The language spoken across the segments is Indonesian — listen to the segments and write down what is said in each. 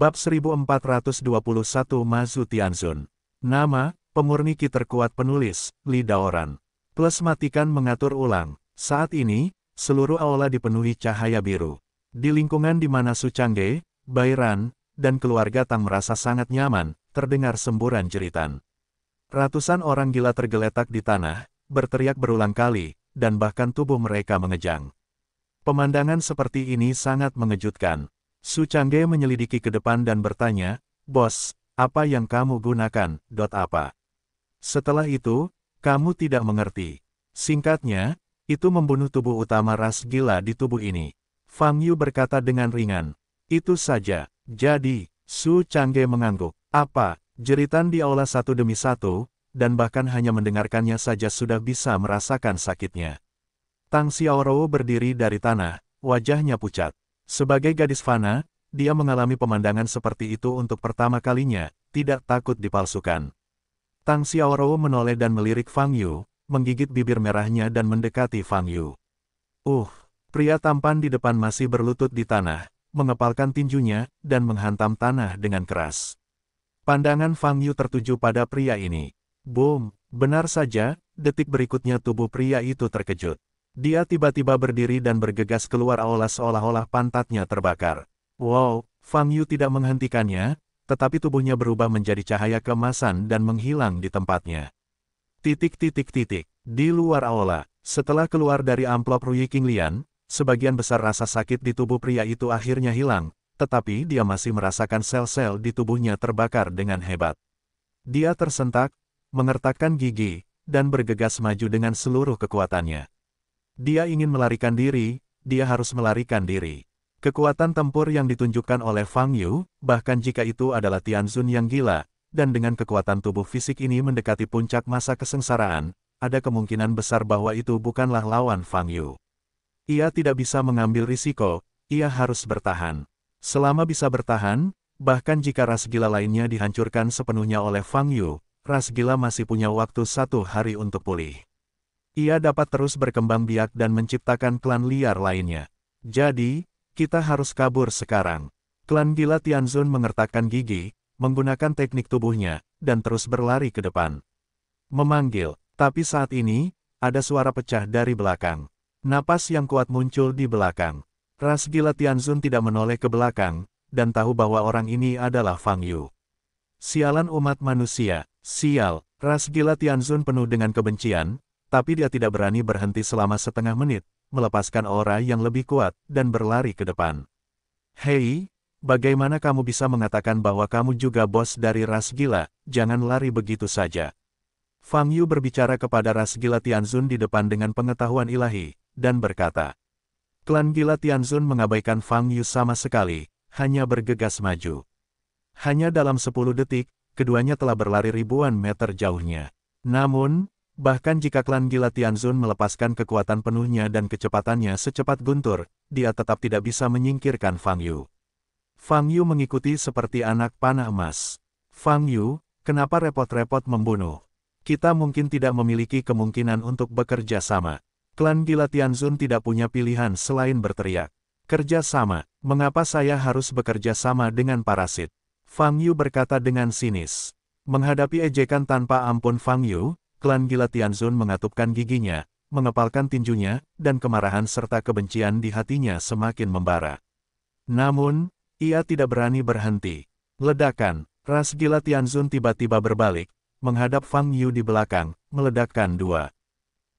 Bab 1421 Mazu Tianzun. Nama, pemurni ki terkuat penulis, Li Daoran. Plus matikan mengatur ulang. Saat ini, seluruh aula dipenuhi cahaya biru. Di lingkungan di mana Su Changge, Bairan, dan keluarga Tang merasa sangat nyaman, terdengar semburan jeritan. Ratusan orang gila tergeletak di tanah, berteriak berulang kali, dan bahkan tubuh mereka mengejang. Pemandangan seperti ini sangat mengejutkan. Su Chang'e menyelidiki ke depan dan bertanya, Bos, apa yang kamu gunakan, dot apa? Setelah itu, kamu tidak mengerti. Singkatnya, itu membunuh tubuh utama ras gila di tubuh ini. Fang Yu berkata dengan ringan. Itu saja. Jadi, Su Chang'e mengangguk. Apa? Jeritan di aula satu demi satu, dan bahkan hanya mendengarkannya saja sudah bisa merasakan sakitnya. Tang Xiaorou berdiri dari tanah, wajahnya pucat. Sebagai gadis fana, dia mengalami pemandangan seperti itu untuk pertama kalinya, tidak takut dipalsukan. Tang Xiaorou menoleh dan melirik Fang Yu, menggigit bibir merahnya dan mendekati Fang Yu. Uh, pria tampan di depan masih berlutut di tanah, mengepalkan tinjunya, dan menghantam tanah dengan keras. Pandangan Fang Yu tertuju pada pria ini. Boom, benar saja, detik berikutnya tubuh pria itu terkejut. Dia tiba-tiba berdiri dan bergegas keluar aula seolah-olah pantatnya terbakar. Wow, Fang Yu tidak menghentikannya, tetapi tubuhnya berubah menjadi cahaya kemasan dan menghilang di tempatnya. Titik-titik-titik, di luar aula, setelah keluar dari amplop Rui Qinglian, sebagian besar rasa sakit di tubuh pria itu akhirnya hilang, tetapi dia masih merasakan sel-sel di tubuhnya terbakar dengan hebat. Dia tersentak, mengertakkan gigi, dan bergegas maju dengan seluruh kekuatannya. Dia ingin melarikan diri, dia harus melarikan diri. Kekuatan tempur yang ditunjukkan oleh Fang Yu, bahkan jika itu adalah Tianzun yang gila, dan dengan kekuatan tubuh fisik ini mendekati puncak masa kesengsaraan, ada kemungkinan besar bahwa itu bukanlah lawan Fang Yu. Ia tidak bisa mengambil risiko, ia harus bertahan. Selama bisa bertahan, bahkan jika ras gila lainnya dihancurkan sepenuhnya oleh Fang Yu, ras gila masih punya waktu satu hari untuk pulih. Ia dapat terus berkembang biak dan menciptakan klan liar lainnya. Jadi, kita harus kabur sekarang. Klan gila Tianzun mengertakkan gigi, menggunakan teknik tubuhnya, dan terus berlari ke depan. Memanggil, tapi saat ini, ada suara pecah dari belakang. Napas yang kuat muncul di belakang. Ras gila Tianzun tidak menoleh ke belakang, dan tahu bahwa orang ini adalah Fang Yu. Sialan umat manusia, sial, ras gila Tianzun penuh dengan kebencian, tapi dia tidak berani berhenti selama setengah menit, melepaskan aura yang lebih kuat, dan berlari ke depan. Hei, bagaimana kamu bisa mengatakan bahwa kamu juga bos dari ras gila, jangan lari begitu saja. Fang Yu berbicara kepada ras gila Tianzun di depan dengan pengetahuan ilahi, dan berkata, Klan gila Tianzun mengabaikan Fang Yu sama sekali, hanya bergegas maju. Hanya dalam 10 detik, keduanya telah berlari ribuan meter jauhnya. Namun, Bahkan jika klan gila Tianzun melepaskan kekuatan penuhnya dan kecepatannya secepat guntur, dia tetap tidak bisa menyingkirkan Fang Yu. Fang Yu mengikuti seperti anak panah emas. Fang Yu, kenapa repot-repot membunuh? Kita mungkin tidak memiliki kemungkinan untuk bekerja sama. Klan gila Tianzun tidak punya pilihan selain berteriak. Kerja sama, mengapa saya harus bekerja sama dengan parasit? Fang Yu berkata dengan sinis. Menghadapi ejekan tanpa ampun Fang Yu, klan gila Tianzun mengatupkan giginya, mengepalkan tinjunya, dan kemarahan serta kebencian di hatinya semakin membara. Namun, ia tidak berani berhenti. Ledakan, ras gila Tianzun tiba-tiba berbalik, menghadap Fang Yu di belakang, meledakkan dua.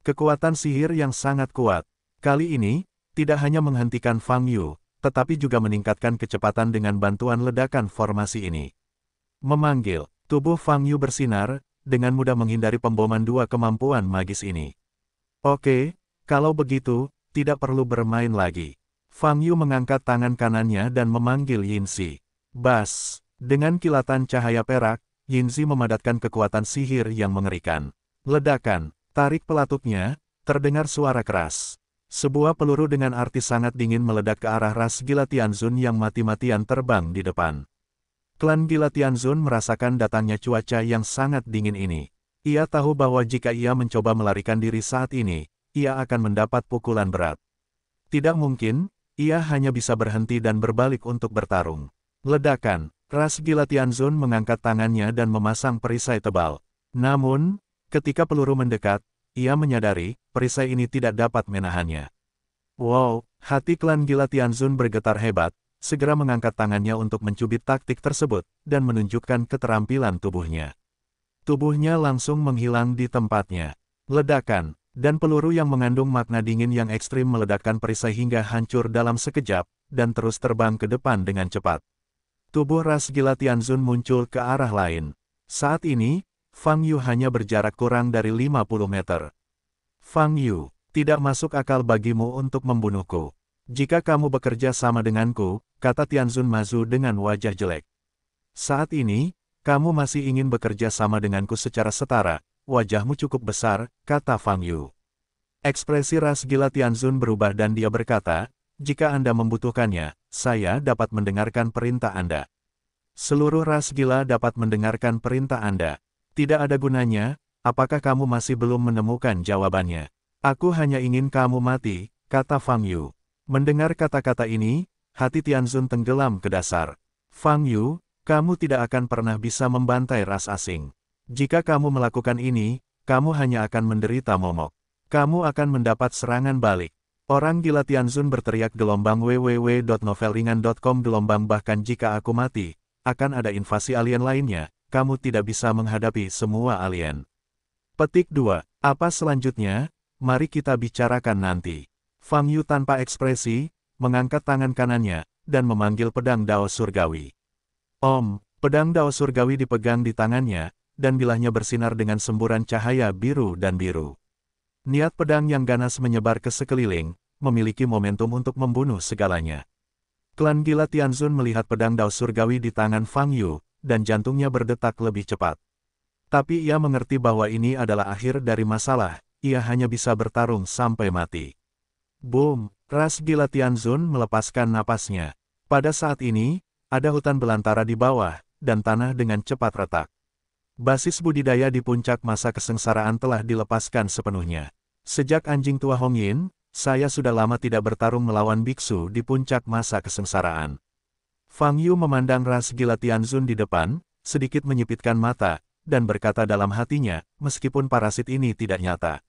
Kekuatan sihir yang sangat kuat. Kali ini, tidak hanya menghentikan Fang Yu, tetapi juga meningkatkan kecepatan dengan bantuan ledakan formasi ini. Memanggil, tubuh Fang Yu bersinar, dengan mudah menghindari pemboman dua kemampuan magis ini. Oke, kalau begitu, tidak perlu bermain lagi. Fang Yu mengangkat tangan kanannya dan memanggil Yin Zi. Bas, dengan kilatan cahaya perak, Yin Zi memadatkan kekuatan sihir yang mengerikan. Ledakan, tarik pelatuknya. terdengar suara keras. Sebuah peluru dengan arti sangat dingin meledak ke arah ras gila Tianzun yang mati-matian terbang di depan. Klan Gila Tianzun merasakan datangnya cuaca yang sangat dingin ini. Ia tahu bahwa jika ia mencoba melarikan diri saat ini, ia akan mendapat pukulan berat. Tidak mungkin, ia hanya bisa berhenti dan berbalik untuk bertarung. Ledakan, Ras Gila Tianzun mengangkat tangannya dan memasang perisai tebal. Namun, ketika peluru mendekat, ia menyadari, perisai ini tidak dapat menahannya. Wow, hati klan Gila Tianzun bergetar hebat, segera mengangkat tangannya untuk mencubit taktik tersebut, dan menunjukkan keterampilan tubuhnya. Tubuhnya langsung menghilang di tempatnya. Ledakan, dan peluru yang mengandung makna dingin yang ekstrim meledakkan perisai hingga hancur dalam sekejap, dan terus terbang ke depan dengan cepat. Tubuh ras gila Tianzun muncul ke arah lain. Saat ini, Fang Yu hanya berjarak kurang dari 50 meter. Fang Yu, tidak masuk akal bagimu untuk membunuhku. Jika kamu bekerja sama denganku, kata Tianzun Mazu dengan wajah jelek. Saat ini, kamu masih ingin bekerja sama denganku secara setara, wajahmu cukup besar, kata Fang Yu. Ekspresi ras gila Tianzun berubah dan dia berkata, jika Anda membutuhkannya, saya dapat mendengarkan perintah Anda. Seluruh ras gila dapat mendengarkan perintah Anda. Tidak ada gunanya, apakah kamu masih belum menemukan jawabannya? Aku hanya ingin kamu mati, kata Fang Yu. Mendengar kata-kata ini, hati Tianzun tenggelam ke dasar. Fang Yu, kamu tidak akan pernah bisa membantai ras asing. Jika kamu melakukan ini, kamu hanya akan menderita momok. Kamu akan mendapat serangan balik. Orang gila Tianzun berteriak gelombang www.novelringan.com gelombang bahkan jika aku mati, akan ada invasi alien lainnya, kamu tidak bisa menghadapi semua alien. Petik 2. Apa selanjutnya? Mari kita bicarakan nanti. Fang Yu tanpa ekspresi, mengangkat tangan kanannya, dan memanggil pedang Dao Surgawi. Om, pedang Dao Surgawi dipegang di tangannya, dan bilahnya bersinar dengan semburan cahaya biru dan biru. Niat pedang yang ganas menyebar ke sekeliling, memiliki momentum untuk membunuh segalanya. Klan gila Tianzun melihat pedang Dao Surgawi di tangan Fang Yu, dan jantungnya berdetak lebih cepat. Tapi ia mengerti bahwa ini adalah akhir dari masalah, ia hanya bisa bertarung sampai mati. Boom, ras di latihan melepaskan napasnya. Pada saat ini, ada hutan belantara di bawah, dan tanah dengan cepat retak. Basis budidaya di puncak masa kesengsaraan telah dilepaskan sepenuhnya. Sejak anjing tua Hong Yin, saya sudah lama tidak bertarung melawan biksu di puncak masa kesengsaraan. Fang Yu memandang ras gila Tianzun di depan, sedikit menyipitkan mata, dan berkata dalam hatinya, meskipun parasit ini tidak nyata.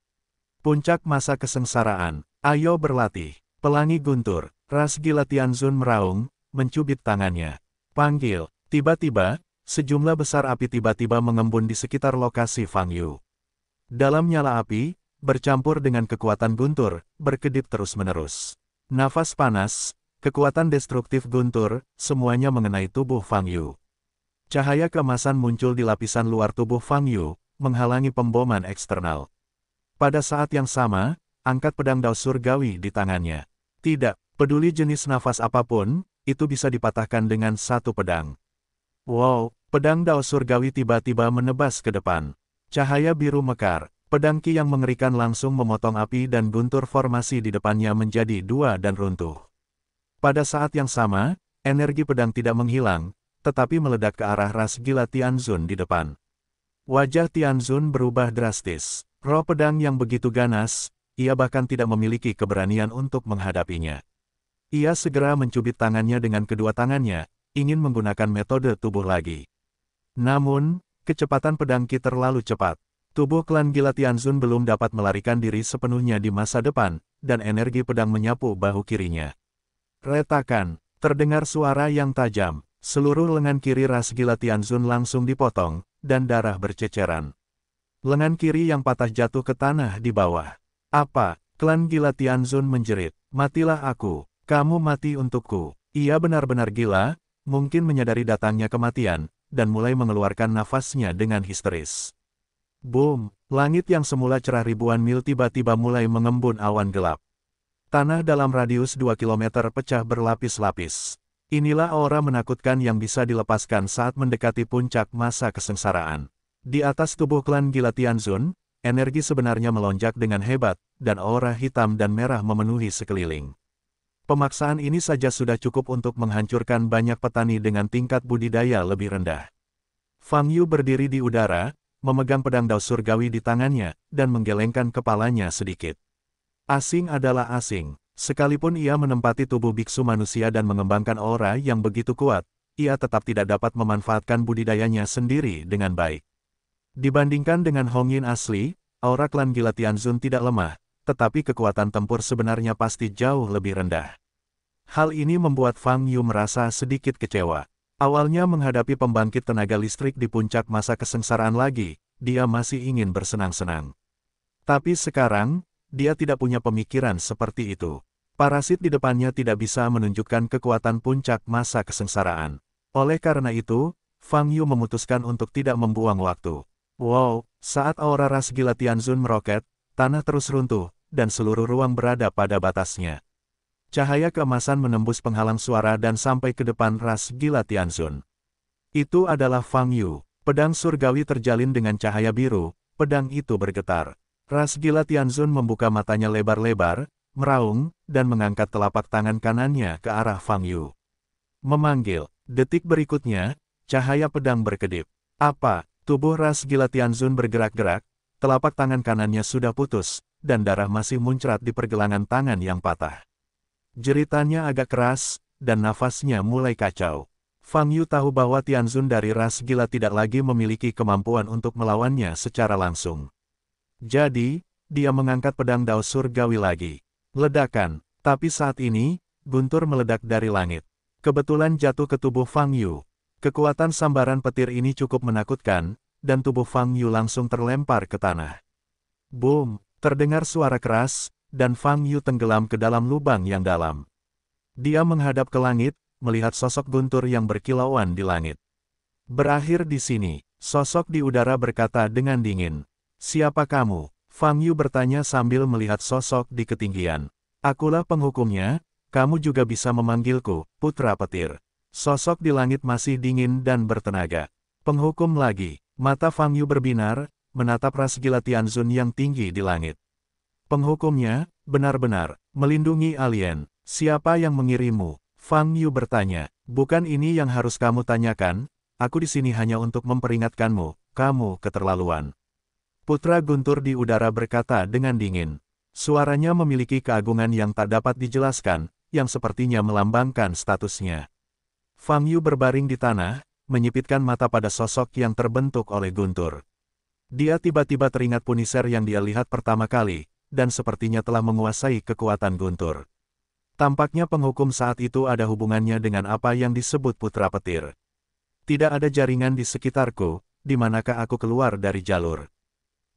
Puncak masa kesengsaraan, ayo berlatih. Pelangi guntur, ras gila Tianzun meraung, mencubit tangannya. Panggil, tiba-tiba, sejumlah besar api tiba-tiba mengembun di sekitar lokasi Fang Yu. Dalam nyala api, bercampur dengan kekuatan guntur, berkedip terus-menerus. Nafas panas, kekuatan destruktif guntur, semuanya mengenai tubuh Fang Yu. Cahaya kemasan muncul di lapisan luar tubuh Fang Yu, menghalangi pemboman eksternal. Pada saat yang sama, angkat pedang Dao Surgawi di tangannya. Tidak, peduli jenis nafas apapun, itu bisa dipatahkan dengan satu pedang. Wow, pedang Dao Surgawi tiba-tiba menebas ke depan. Cahaya biru mekar, pedang Ki yang mengerikan langsung memotong api dan guntur formasi di depannya menjadi dua dan runtuh. Pada saat yang sama, energi pedang tidak menghilang, tetapi meledak ke arah ras gila Tianzun di depan. Wajah Tianzun berubah drastis. Roh pedang yang begitu ganas, ia bahkan tidak memiliki keberanian untuk menghadapinya. Ia segera mencubit tangannya dengan kedua tangannya, ingin menggunakan metode tubuh lagi. Namun, kecepatan pedang Ki terlalu cepat. Tubuh klan Gila Tianzun belum dapat melarikan diri sepenuhnya di masa depan, dan energi pedang menyapu bahu kirinya. Retakan, terdengar suara yang tajam, seluruh lengan kiri ras Gila Tianzun langsung dipotong, dan darah berceceran. Lengan kiri yang patah jatuh ke tanah di bawah. Apa? Klan gila Tianzun menjerit. Matilah aku. Kamu mati untukku. Ia benar-benar gila, mungkin menyadari datangnya kematian, dan mulai mengeluarkan nafasnya dengan histeris. Boom! Langit yang semula cerah ribuan mil tiba-tiba mulai mengembun awan gelap. Tanah dalam radius 2 km pecah berlapis-lapis. Inilah aura menakutkan yang bisa dilepaskan saat mendekati puncak masa kesengsaraan. Di atas tubuh klan Gilatian Zun, energi sebenarnya melonjak dengan hebat, dan aura hitam dan merah memenuhi sekeliling. Pemaksaan ini saja sudah cukup untuk menghancurkan banyak petani dengan tingkat budidaya lebih rendah. Fang Yu berdiri di udara, memegang pedang dao surgawi di tangannya, dan menggelengkan kepalanya sedikit. Asing adalah asing, sekalipun ia menempati tubuh biksu manusia dan mengembangkan aura yang begitu kuat, ia tetap tidak dapat memanfaatkan budidayanya sendiri dengan baik. Dibandingkan dengan Hong Yin asli, aura klan Gila Tianzun tidak lemah, tetapi kekuatan tempur sebenarnya pasti jauh lebih rendah. Hal ini membuat Fang Yu merasa sedikit kecewa. Awalnya menghadapi pembangkit tenaga listrik di puncak masa kesengsaraan lagi, dia masih ingin bersenang-senang. Tapi sekarang, dia tidak punya pemikiran seperti itu. Parasit di depannya tidak bisa menunjukkan kekuatan puncak masa kesengsaraan. Oleh karena itu, Fang Yu memutuskan untuk tidak membuang waktu. Wow, saat aura Ras Tianzun meroket, tanah terus runtuh, dan seluruh ruang berada pada batasnya. Cahaya keemasan menembus penghalang suara dan sampai ke depan Ras Tianzun. Itu adalah Fang Yu, pedang surgawi terjalin dengan cahaya biru, pedang itu bergetar. Ras Tianzun membuka matanya lebar-lebar, meraung, dan mengangkat telapak tangan kanannya ke arah Fang Yu. Memanggil, detik berikutnya, cahaya pedang berkedip. Apa, Tubuh Ras gila Tianzun bergerak-gerak, telapak tangan kanannya sudah putus, dan darah masih muncrat di pergelangan tangan yang patah. Jeritannya agak keras, dan nafasnya mulai kacau. Fang Yu tahu bahwa Tianzun dari ras gila tidak lagi memiliki kemampuan untuk melawannya secara langsung. Jadi, dia mengangkat pedang Dao Surgawi lagi. Ledakan, tapi saat ini, guntur meledak dari langit. Kebetulan jatuh ke tubuh Fang Yu. Kekuatan sambaran petir ini cukup menakutkan, dan tubuh Fang Yu langsung terlempar ke tanah. Boom! Terdengar suara keras, dan Fang Yu tenggelam ke dalam lubang yang dalam. Dia menghadap ke langit, melihat sosok guntur yang berkilauan di langit. Berakhir di sini, sosok di udara berkata dengan dingin. Siapa kamu? Fang Yu bertanya sambil melihat sosok di ketinggian. Akulah penghukumnya, kamu juga bisa memanggilku, Putra Petir. Sosok di langit masih dingin dan bertenaga. Penghukum lagi, mata Fang Yu berbinar, menatap ras gila Tianzun yang tinggi di langit. Penghukumnya, benar-benar, melindungi alien. Siapa yang mengirimu? Fang Yu bertanya. Bukan ini yang harus kamu tanyakan, aku di sini hanya untuk memperingatkanmu, kamu keterlaluan. Putra Guntur di udara berkata dengan dingin. Suaranya memiliki keagungan yang tak dapat dijelaskan, yang sepertinya melambangkan statusnya. Fang Yu berbaring di tanah, menyipitkan mata pada sosok yang terbentuk oleh guntur. Dia tiba-tiba teringat puniser yang dia lihat pertama kali, dan sepertinya telah menguasai kekuatan guntur. Tampaknya penghukum saat itu ada hubungannya dengan apa yang disebut putra petir. Tidak ada jaringan di sekitarku, di manakah aku keluar dari jalur.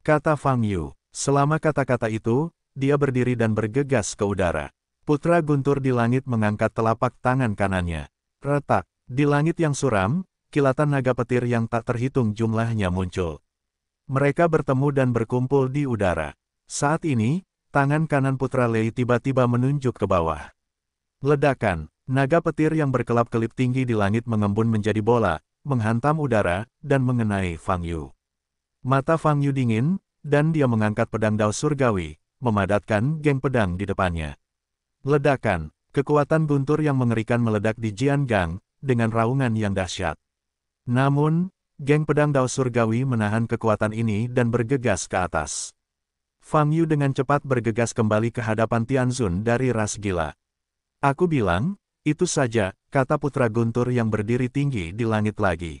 Kata Fang Yu. Selama kata-kata itu, dia berdiri dan bergegas ke udara. Putra guntur di langit mengangkat telapak tangan kanannya. Retak, di langit yang suram, kilatan naga petir yang tak terhitung jumlahnya muncul. Mereka bertemu dan berkumpul di udara. Saat ini, tangan kanan Putra Lei tiba-tiba menunjuk ke bawah. Ledakan, naga petir yang berkelap-kelip tinggi di langit mengembun menjadi bola, menghantam udara, dan mengenai Fang Yu. Mata Fang Yu dingin, dan dia mengangkat pedang Dao Surgawi, memadatkan geng pedang di depannya. Ledakan, Kekuatan guntur yang mengerikan meledak di Jian Gang dengan raungan yang dahsyat. Namun, geng pedang Dao Surgawi menahan kekuatan ini dan bergegas ke atas. Fang Yu dengan cepat bergegas kembali ke hadapan Tianzun dari ras gila. Aku bilang, itu saja, kata putra guntur yang berdiri tinggi di langit lagi.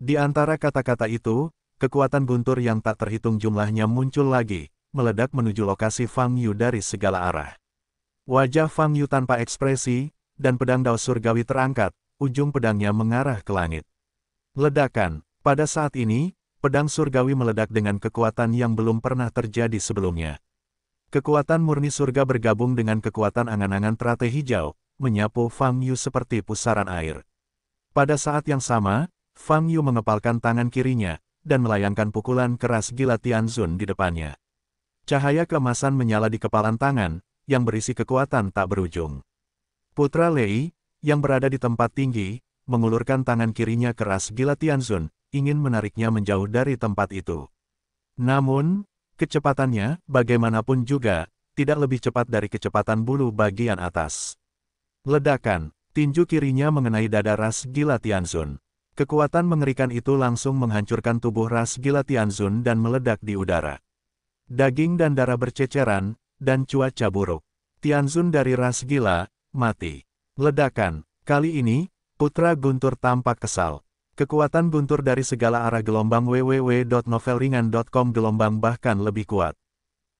Di antara kata-kata itu, kekuatan guntur yang tak terhitung jumlahnya muncul lagi, meledak menuju lokasi Fang Yu dari segala arah. Wajah Fang Yu tanpa ekspresi, dan pedang Dao Surgawi terangkat, ujung pedangnya mengarah ke langit. Ledakan, pada saat ini, pedang surgawi meledak dengan kekuatan yang belum pernah terjadi sebelumnya. Kekuatan murni surga bergabung dengan kekuatan angan-angan teratai hijau, menyapu Fang Yu seperti pusaran air. Pada saat yang sama, Fang Yu mengepalkan tangan kirinya, dan melayangkan pukulan keras gila Tianzun di depannya. Cahaya kemasan menyala di kepalan tangan, yang berisi kekuatan tak berujung. Putra Lei, yang berada di tempat tinggi, mengulurkan tangan kirinya keras gila Tianzun, ingin menariknya menjauh dari tempat itu. Namun, kecepatannya, bagaimanapun juga, tidak lebih cepat dari kecepatan bulu bagian atas. Ledakan, tinju kirinya mengenai dada ras gila Tianzun. Kekuatan mengerikan itu langsung menghancurkan tubuh ras gila Tianzun dan meledak di udara. Daging dan darah berceceran, dan cuaca buruk. Tianzun dari ras gila, mati. Ledakan, kali ini, Putra Guntur tampak kesal. Kekuatan Guntur dari segala arah gelombang www.novelringan.com gelombang bahkan lebih kuat.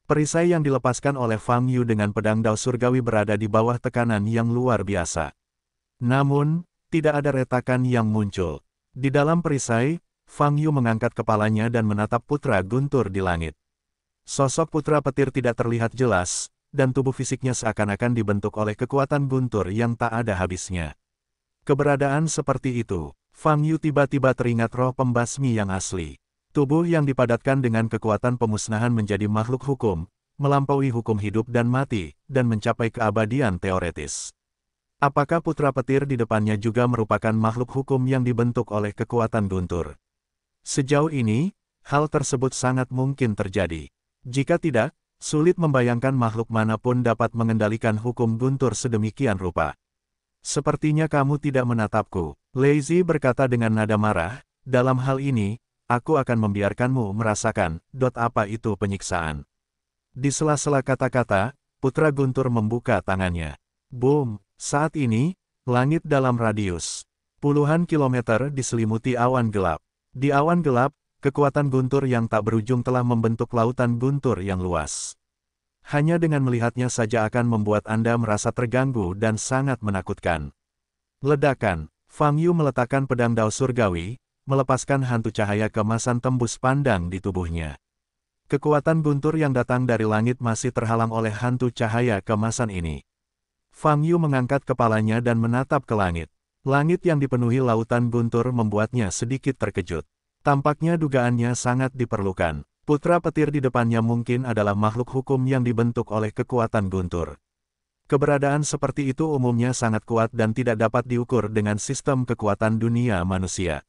Perisai yang dilepaskan oleh Fang Yu dengan pedang Dao Surgawi berada di bawah tekanan yang luar biasa. Namun, tidak ada retakan yang muncul. Di dalam perisai, Fang Yu mengangkat kepalanya dan menatap putra Guntur di langit. Sosok putra petir tidak terlihat jelas, dan tubuh fisiknya seakan-akan dibentuk oleh kekuatan guntur yang tak ada habisnya. Keberadaan seperti itu, Fang Yu tiba-tiba teringat roh pembasmi yang asli. Tubuh yang dipadatkan dengan kekuatan pemusnahan menjadi makhluk hukum, melampaui hukum hidup dan mati, dan mencapai keabadian teoretis. Apakah putra petir di depannya juga merupakan makhluk hukum yang dibentuk oleh kekuatan guntur? Sejauh ini, hal tersebut sangat mungkin terjadi. Jika tidak, sulit membayangkan makhluk manapun dapat mengendalikan hukum guntur sedemikian rupa. Sepertinya kamu tidak menatapku, Lazy berkata dengan nada marah, dalam hal ini, aku akan membiarkanmu merasakan, dot apa itu penyiksaan. Di sela-sela kata-kata, Putra Guntur membuka tangannya. Boom, saat ini, langit dalam radius. Puluhan kilometer diselimuti awan gelap. Di awan gelap, kekuatan guntur yang tak berujung telah membentuk lautan guntur yang luas. Hanya dengan melihatnya saja akan membuat Anda merasa terganggu dan sangat menakutkan. Ledakan, Fang Yu meletakkan pedang Dao Surgawi, melepaskan hantu cahaya kemasan tembus pandang di tubuhnya. Kekuatan guntur yang datang dari langit masih terhalang oleh hantu cahaya kemasan ini. Fang Yu mengangkat kepalanya dan menatap ke langit. Langit yang dipenuhi lautan guntur membuatnya sedikit terkejut. Tampaknya dugaannya sangat diperlukan. Putra petir di depannya mungkin adalah makhluk hukum yang dibentuk oleh kekuatan guntur. Keberadaan seperti itu umumnya sangat kuat dan tidak dapat diukur dengan sistem kekuatan dunia manusia.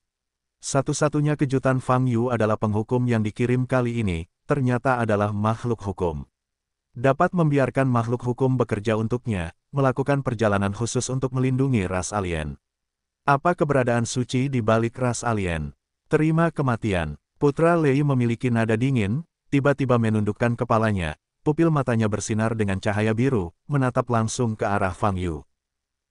Satu-satunya kejutan Fang Yu adalah penghukum yang dikirim kali ini, ternyata adalah makhluk hukum. Dapat membiarkan makhluk hukum bekerja untuknya, melakukan perjalanan khusus untuk melindungi ras alien. Apa keberadaan suci di balik ras alien? Terima kematian. Putra Lei memiliki nada dingin, tiba-tiba menundukkan kepalanya, pupil matanya bersinar dengan cahaya biru, menatap langsung ke arah Fang Yu.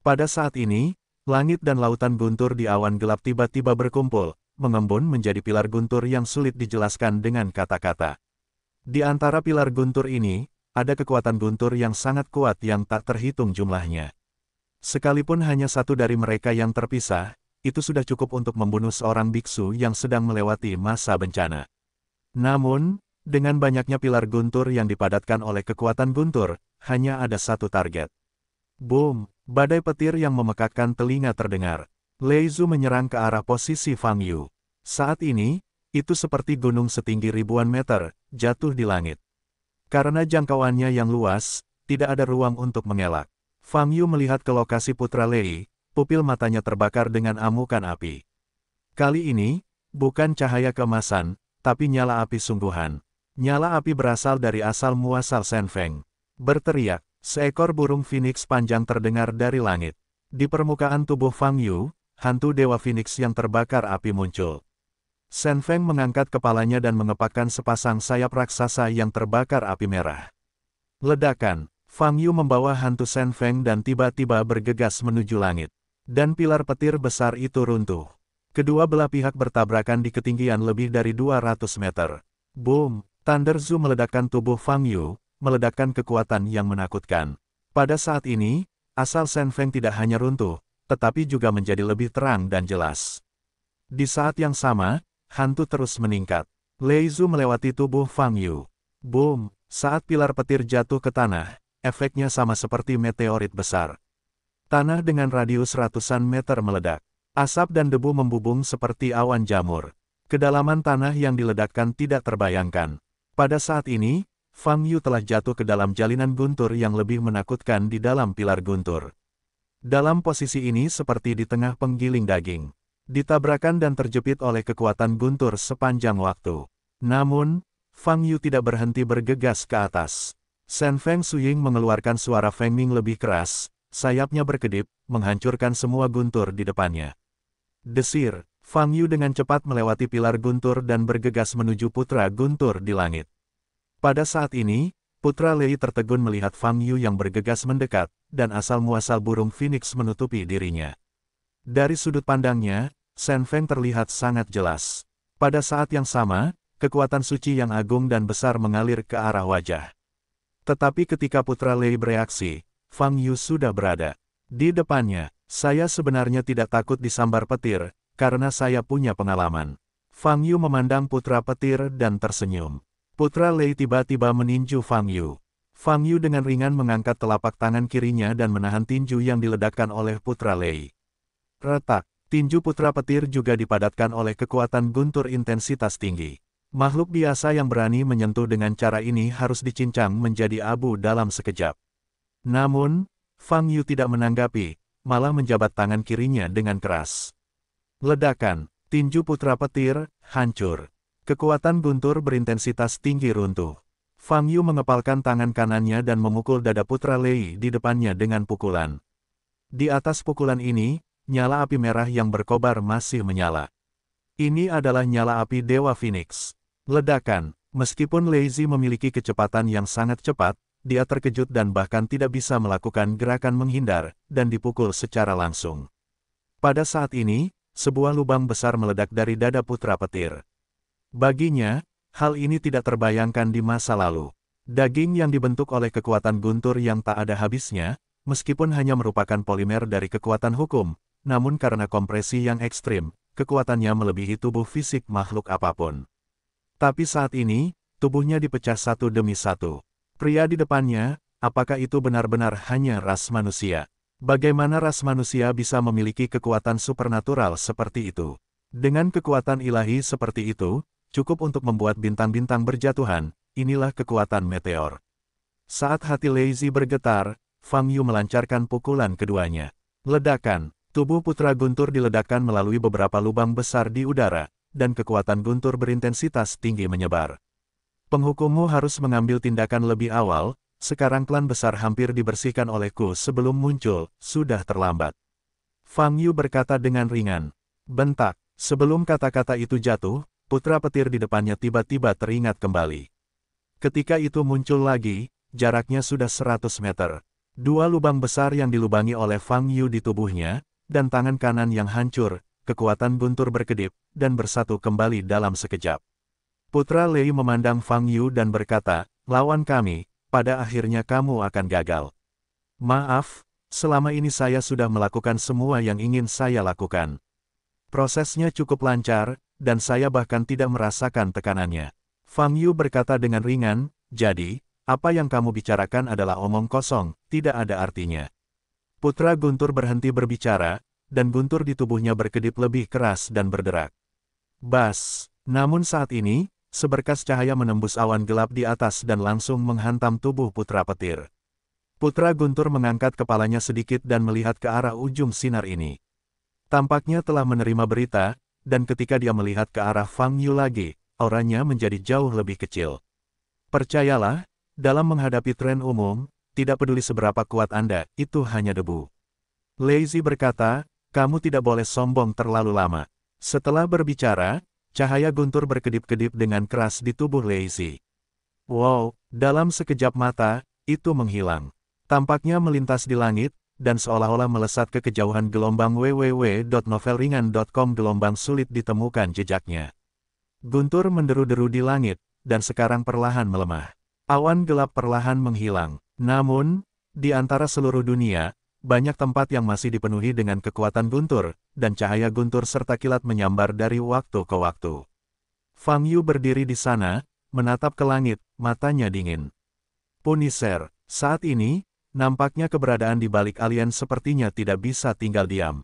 Pada saat ini, langit dan lautan guntur di awan gelap tiba-tiba berkumpul, mengembun menjadi pilar guntur yang sulit dijelaskan dengan kata-kata. Di antara pilar guntur ini, ada kekuatan guntur yang sangat kuat yang tak terhitung jumlahnya. Sekalipun hanya satu dari mereka yang terpisah, itu sudah cukup untuk membunuh seorang biksu yang sedang melewati masa bencana. Namun, dengan banyaknya pilar guntur yang dipadatkan oleh kekuatan guntur, hanya ada satu target. Boom, badai petir yang memekakkan telinga terdengar. Lei Zhu menyerang ke arah posisi Fang Yu. Saat ini, itu seperti gunung setinggi ribuan meter, jatuh di langit. Karena jangkauannya yang luas, tidak ada ruang untuk mengelak. Fang Yu melihat ke lokasi putra Lei, pupil matanya terbakar dengan amukan api. Kali ini, bukan cahaya kemasan, tapi nyala api sungguhan. Nyala api berasal dari asal muasal Senfeng. Berteriak, seekor burung phoenix panjang terdengar dari langit. Di permukaan tubuh Fang Yu, hantu dewa phoenix yang terbakar api muncul. Senfeng mengangkat kepalanya dan mengepakkan sepasang sayap raksasa yang terbakar api merah. Ledakan, Fang Yu membawa hantu Senfeng dan tiba-tiba bergegas menuju langit. Dan pilar petir besar itu runtuh. Kedua belah pihak bertabrakan di ketinggian lebih dari 200 meter. Boom! Thunder Zhu meledakkan tubuh Fang Yu, meledakkan kekuatan yang menakutkan. Pada saat ini, asal Shen Feng tidak hanya runtuh, tetapi juga menjadi lebih terang dan jelas. Di saat yang sama, hantu terus meningkat. Lei Zhu melewati tubuh Fang Yu. Boom! Saat pilar petir jatuh ke tanah, efeknya sama seperti meteorit besar. Tanah dengan radius ratusan meter meledak. Asap dan debu membubung seperti awan jamur. Kedalaman tanah yang diledakkan tidak terbayangkan. Pada saat ini, Fang Yu telah jatuh ke dalam jalinan guntur yang lebih menakutkan di dalam pilar guntur. Dalam posisi ini seperti di tengah penggiling daging. Ditabrakan dan terjepit oleh kekuatan guntur sepanjang waktu. Namun, Fang Yu tidak berhenti bergegas ke atas. Shen Feng Suying mengeluarkan suara Feng Ming lebih keras, sayapnya berkedip, menghancurkan semua guntur di depannya. Desir, Fang Yu dengan cepat melewati pilar guntur dan bergegas menuju putra guntur di langit. Pada saat ini, Putra Lei tertegun melihat Fang Yu yang bergegas mendekat, dan asal-muasal burung Phoenix menutupi dirinya. Dari sudut pandangnya, Shen Feng terlihat sangat jelas. Pada saat yang sama, kekuatan suci yang agung dan besar mengalir ke arah wajah. Tetapi ketika Putra Lei bereaksi, Fang Yu sudah berada di depannya. Saya sebenarnya tidak takut disambar petir, karena saya punya pengalaman. Fang Yu memandang putra petir dan tersenyum. Putra Lei tiba-tiba meninju Fang Yu. Fang Yu dengan ringan mengangkat telapak tangan kirinya dan menahan tinju yang diledakkan oleh putra Lei. Retak, tinju putra petir juga dipadatkan oleh kekuatan guntur intensitas tinggi. Makhluk biasa yang berani menyentuh dengan cara ini harus dicincang menjadi abu dalam sekejap. Namun, Fang Yu tidak menanggapi, malah menjabat tangan kirinya dengan keras. Ledakan, tinju putra petir, hancur. Kekuatan guntur berintensitas tinggi runtuh. Fang Yu mengepalkan tangan kanannya dan memukul dada putra Lei di depannya dengan pukulan. Di atas pukulan ini, nyala api merah yang berkobar masih menyala. Ini adalah nyala api Dewa Phoenix. Ledakan, meskipun Lei Zi memiliki kecepatan yang sangat cepat, dia terkejut dan bahkan tidak bisa melakukan gerakan menghindar, dan dipukul secara langsung. Pada saat ini, sebuah lubang besar meledak dari dada putra petir. Baginya, hal ini tidak terbayangkan di masa lalu. Daging yang dibentuk oleh kekuatan guntur yang tak ada habisnya, meskipun hanya merupakan polimer dari kekuatan hukum, namun karena kompresi yang ekstrim, kekuatannya melebihi tubuh fisik makhluk apapun. Tapi saat ini, tubuhnya dipecah satu demi satu pria di depannya, apakah itu benar-benar hanya ras manusia? Bagaimana ras manusia bisa memiliki kekuatan supernatural seperti itu? Dengan kekuatan ilahi seperti itu, cukup untuk membuat bintang-bintang berjatuhan, inilah kekuatan meteor. Saat hati Lazy bergetar, Fang Yu melancarkan pukulan keduanya. Ledakan, tubuh putra Guntur diledakkan melalui beberapa lubang besar di udara, dan kekuatan Guntur berintensitas tinggi menyebar. Penghukummu harus mengambil tindakan lebih awal, sekarang klan besar hampir dibersihkan olehku sebelum muncul, sudah terlambat. Fang Yu berkata dengan ringan. Bentak, sebelum kata-kata itu jatuh, putra petir di depannya tiba-tiba teringat kembali. Ketika itu muncul lagi, jaraknya sudah 100 meter. Dua lubang besar yang dilubangi oleh Fang Yu di tubuhnya, dan tangan kanan yang hancur, kekuatan buntur berkedip, dan bersatu kembali dalam sekejap. Putra Lei memandang Fang Yu dan berkata, lawan kami, pada akhirnya kamu akan gagal. Maaf, selama ini saya sudah melakukan semua yang ingin saya lakukan. Prosesnya cukup lancar, dan saya bahkan tidak merasakan tekanannya. Fang Yu berkata dengan ringan, jadi, apa yang kamu bicarakan adalah omong kosong, tidak ada artinya. Putra Guntur berhenti berbicara, dan guntur di tubuhnya berkedip lebih keras dan berderak. Bas, namun saat ini, Seberkas cahaya menembus awan gelap di atas dan langsung menghantam tubuh putra petir. Putra Guntur mengangkat kepalanya sedikit dan melihat ke arah ujung sinar ini. Tampaknya telah menerima berita, dan ketika dia melihat ke arah Fang Yu lagi, auranya menjadi jauh lebih kecil. Percayalah, dalam menghadapi tren umum, tidak peduli seberapa kuat Anda, itu hanya debu. Lazy berkata, kamu tidak boleh sombong terlalu lama. Setelah berbicara, Cahaya guntur berkedip-kedip dengan keras di tubuh Lazy. Wow, dalam sekejap mata, itu menghilang. Tampaknya melintas di langit, dan seolah-olah melesat ke kejauhan gelombang www.novelringan.com gelombang sulit ditemukan jejaknya. Guntur menderu-deru di langit, dan sekarang perlahan melemah. Awan gelap perlahan menghilang. Namun, di antara seluruh dunia, banyak tempat yang masih dipenuhi dengan kekuatan guntur, dan cahaya guntur serta kilat menyambar dari waktu ke waktu. Fang Yu berdiri di sana, menatap ke langit, matanya dingin. Puniser, saat ini, nampaknya keberadaan di balik alien sepertinya tidak bisa tinggal diam.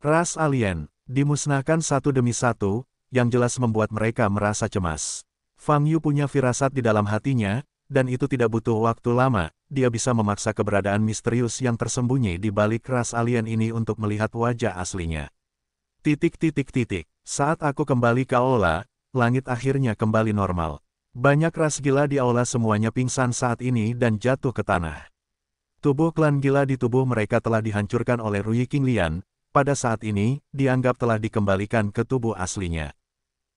Ras alien, dimusnahkan satu demi satu, yang jelas membuat mereka merasa cemas. Fang Yu punya firasat di dalam hatinya, dan itu tidak butuh waktu lama, dia bisa memaksa keberadaan misterius yang tersembunyi di balik ras alien ini untuk melihat wajah aslinya. Titik titik titik, saat aku kembali ke aula, langit akhirnya kembali normal. Banyak ras gila di aula semuanya pingsan saat ini dan jatuh ke tanah. Tubuh klan gila di tubuh mereka telah dihancurkan oleh Rui Qinglian, pada saat ini, dianggap telah dikembalikan ke tubuh aslinya.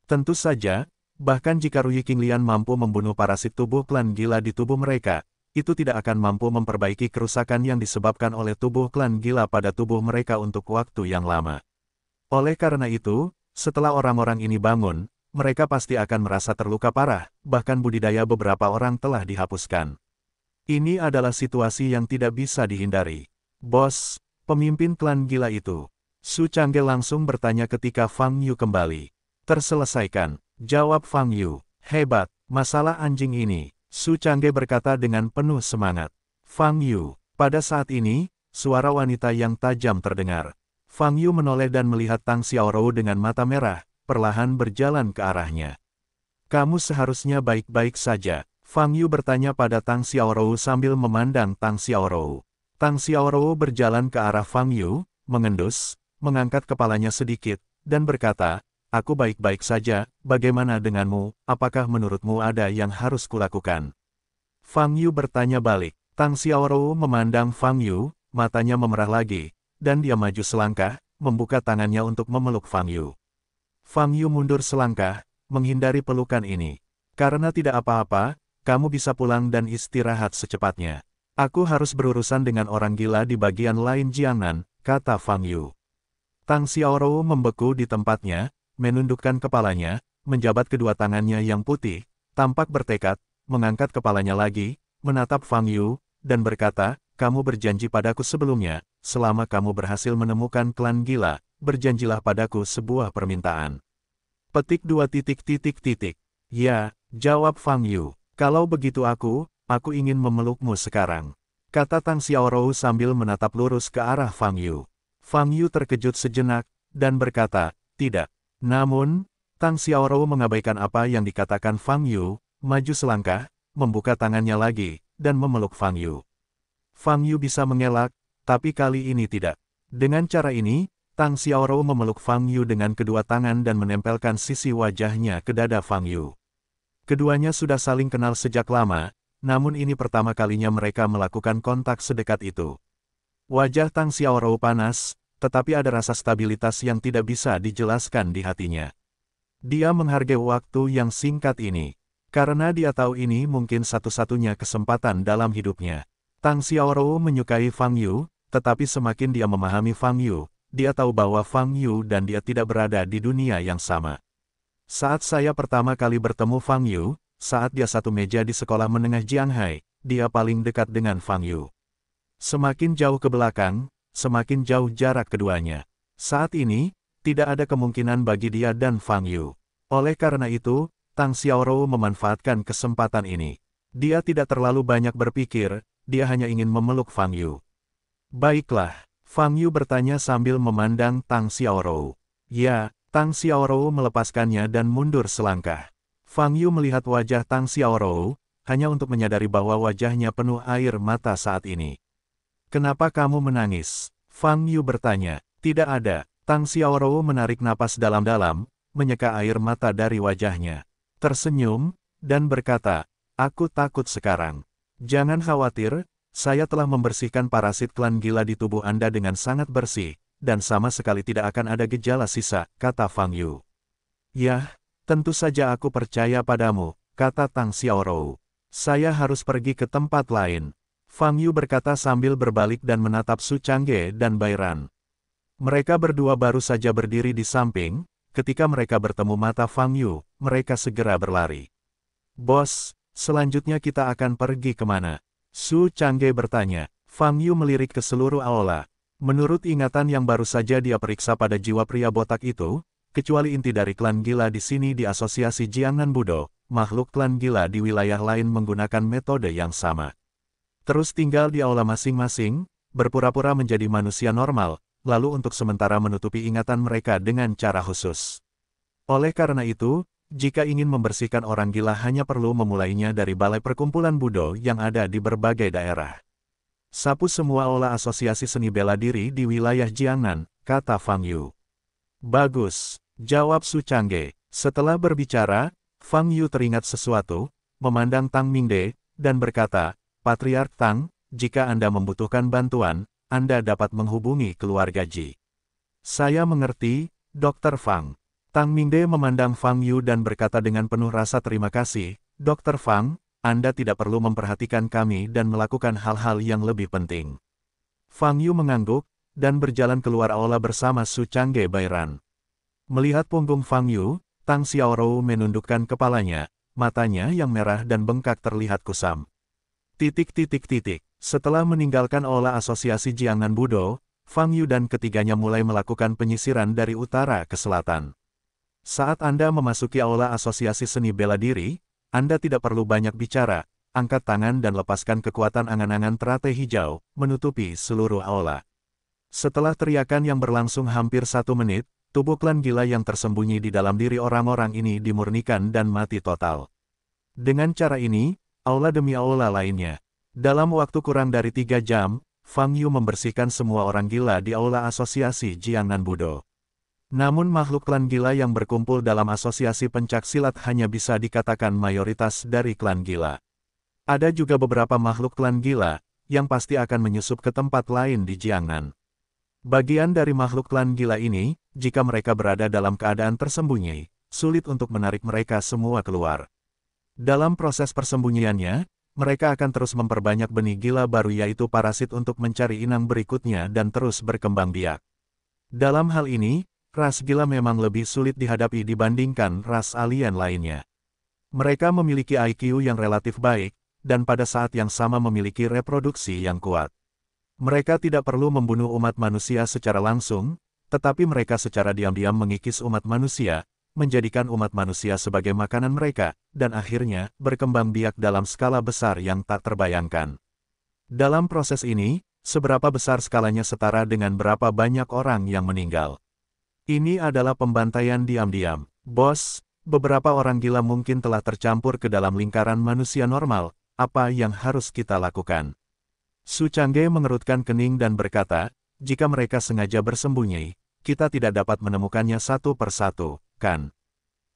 Tentu saja, Bahkan jika Ruyi Qinglian mampu membunuh parasit tubuh klan gila di tubuh mereka, itu tidak akan mampu memperbaiki kerusakan yang disebabkan oleh tubuh klan gila pada tubuh mereka untuk waktu yang lama. Oleh karena itu, setelah orang-orang ini bangun, mereka pasti akan merasa terluka parah, bahkan budidaya beberapa orang telah dihapuskan. Ini adalah situasi yang tidak bisa dihindari. Bos, pemimpin klan gila itu. Su Changge langsung bertanya ketika Fang Yu kembali. Terselesaikan. Jawab Fang Yu, hebat, masalah anjing ini, Su Changge berkata dengan penuh semangat. Fang Yu, pada saat ini, suara wanita yang tajam terdengar. Fang Yu menoleh dan melihat Tang Xiaorou dengan mata merah, perlahan berjalan ke arahnya. Kamu seharusnya baik-baik saja, Fang Yu bertanya pada Tang Xiaorou sambil memandang Tang Xiaorou. Tang Xiaorou berjalan ke arah Fang Yu, mengendus, mengangkat kepalanya sedikit, dan berkata, Aku baik-baik saja, bagaimana denganmu, apakah menurutmu ada yang harus kulakukan? Fang Yu bertanya balik. Tang Xiaoru memandang Fang Yu, matanya memerah lagi, dan dia maju selangkah, membuka tangannya untuk memeluk Fang Yu. Fang Yu mundur selangkah, menghindari pelukan ini. Karena tidak apa-apa, kamu bisa pulang dan istirahat secepatnya. Aku harus berurusan dengan orang gila di bagian lain Jiangnan, kata Fang Yu. Tang Xiaoru membeku di tempatnya, menundukkan kepalanya, menjabat kedua tangannya yang putih, tampak bertekad, mengangkat kepalanya lagi, menatap Fang Yu, dan berkata, kamu berjanji padaku sebelumnya, selama kamu berhasil menemukan klan gila, berjanjilah padaku sebuah permintaan. Petik dua titik titik titik. Ya, jawab Fang Yu. Kalau begitu aku, aku ingin memelukmu sekarang. Kata Tang Xiaorou sambil menatap lurus ke arah Fang Yu. Fang Yu terkejut sejenak, dan berkata, tidak, namun, Tang Xiaorou mengabaikan apa yang dikatakan Fang Yu, maju selangkah, membuka tangannya lagi, dan memeluk Fang Yu. Fang Yu bisa mengelak, tapi kali ini tidak. Dengan cara ini, Tang Xiaorou memeluk Fang Yu dengan kedua tangan dan menempelkan sisi wajahnya ke dada Fang Yu. Keduanya sudah saling kenal sejak lama, namun ini pertama kalinya mereka melakukan kontak sedekat itu. Wajah Tang Xiaorou panas, tetapi ada rasa stabilitas yang tidak bisa dijelaskan di hatinya. Dia menghargai waktu yang singkat ini, karena dia tahu ini mungkin satu-satunya kesempatan dalam hidupnya. Tang Xiaorou menyukai Fang Yu, tetapi semakin dia memahami Fang Yu, dia tahu bahwa Fang Yu dan dia tidak berada di dunia yang sama. Saat saya pertama kali bertemu Fang Yu, saat dia satu meja di sekolah menengah Jianghai, dia paling dekat dengan Fang Yu. Semakin jauh ke belakang, semakin jauh jarak keduanya. Saat ini, tidak ada kemungkinan bagi dia dan Fang Yu. Oleh karena itu, Tang Xiaorou memanfaatkan kesempatan ini. Dia tidak terlalu banyak berpikir, dia hanya ingin memeluk Fang Yu. Baiklah, Fang Yu bertanya sambil memandang Tang Xiaorou. Ya, Tang Xiaorou melepaskannya dan mundur selangkah. Fang Yu melihat wajah Tang Xiaorou, hanya untuk menyadari bahwa wajahnya penuh air mata saat ini. Kenapa kamu menangis? Fang Yu bertanya. Tidak ada. Tang Xiaorou menarik napas dalam-dalam, menyeka air mata dari wajahnya. Tersenyum, dan berkata, Aku takut sekarang. Jangan khawatir, saya telah membersihkan parasit klan gila di tubuh Anda dengan sangat bersih, dan sama sekali tidak akan ada gejala sisa, kata Fang Yu. Yah, tentu saja aku percaya padamu, kata Tang Xiaorou. Saya harus pergi ke tempat lain. Fang Yu berkata sambil berbalik dan menatap Su Changge dan Bairan. Mereka berdua baru saja berdiri di samping, ketika mereka bertemu mata Fang Yu, mereka segera berlari. Bos, selanjutnya kita akan pergi kemana? Su Changge bertanya. Fang Yu melirik ke seluruh aula. Menurut ingatan yang baru saja dia periksa pada jiwa pria botak itu, kecuali inti dari klan gila di sini di asosiasi Jiangnan Budo, makhluk klan gila di wilayah lain menggunakan metode yang sama. Terus tinggal di aula masing-masing, berpura-pura menjadi manusia normal, lalu untuk sementara menutupi ingatan mereka dengan cara khusus. Oleh karena itu, jika ingin membersihkan orang gila hanya perlu memulainya dari balai perkumpulan Budo yang ada di berbagai daerah. Sapu semua olah asosiasi seni bela diri di wilayah Jiangnan, kata Fang Yu. Bagus, jawab Su Changge. Setelah berbicara, Fang Yu teringat sesuatu, memandang Tang Mingde, dan berkata, Patriark Tang, jika Anda membutuhkan bantuan, Anda dapat menghubungi keluarga Ji. Saya mengerti, Dr. Fang. Tang Mingde memandang Fang Yu dan berkata dengan penuh rasa terima kasih, Dr. Fang, Anda tidak perlu memperhatikan kami dan melakukan hal-hal yang lebih penting. Fang Yu mengangguk, dan berjalan keluar aula bersama Su Changge Bairan. Melihat punggung Fang Yu, Tang Xiaorou menundukkan kepalanya, matanya yang merah dan bengkak terlihat kusam. Titik titik titik. Setelah meninggalkan Ola Asosiasi Jiangnan Budo, Fang Yu dan ketiganya mulai melakukan penyisiran dari utara ke selatan. Saat Anda memasuki Aula Asosiasi Seni Bela Diri, Anda tidak perlu banyak bicara, angkat tangan dan lepaskan kekuatan angan-angan teratai hijau, menutupi seluruh aula. Setelah teriakan yang berlangsung hampir satu menit, tubuh klan gila yang tersembunyi di dalam diri orang-orang ini dimurnikan dan mati total. Dengan cara ini, aula demi aula lainnya. Dalam waktu kurang dari tiga jam, Fang Yu membersihkan semua orang gila di aula asosiasi Jiangnan Budo. Namun makhluk klan gila yang berkumpul dalam asosiasi pencak silat hanya bisa dikatakan mayoritas dari klan gila. Ada juga beberapa makhluk klan gila, yang pasti akan menyusup ke tempat lain di Jiangnan. Bagian dari makhluk klan gila ini, jika mereka berada dalam keadaan tersembunyi, sulit untuk menarik mereka semua keluar. Dalam proses persembunyiannya, mereka akan terus memperbanyak benih gila baru yaitu parasit untuk mencari inang berikutnya dan terus berkembang biak. Dalam hal ini, ras gila memang lebih sulit dihadapi dibandingkan ras alien lainnya. Mereka memiliki IQ yang relatif baik, dan pada saat yang sama memiliki reproduksi yang kuat. Mereka tidak perlu membunuh umat manusia secara langsung, tetapi mereka secara diam-diam mengikis umat manusia, menjadikan umat manusia sebagai makanan mereka, dan akhirnya berkembang biak dalam skala besar yang tak terbayangkan. Dalam proses ini, seberapa besar skalanya setara dengan berapa banyak orang yang meninggal. Ini adalah pembantaian diam-diam. Bos, beberapa orang gila mungkin telah tercampur ke dalam lingkaran manusia normal, apa yang harus kita lakukan? Su Changge mengerutkan kening dan berkata, jika mereka sengaja bersembunyi, kita tidak dapat menemukannya satu persatu kan?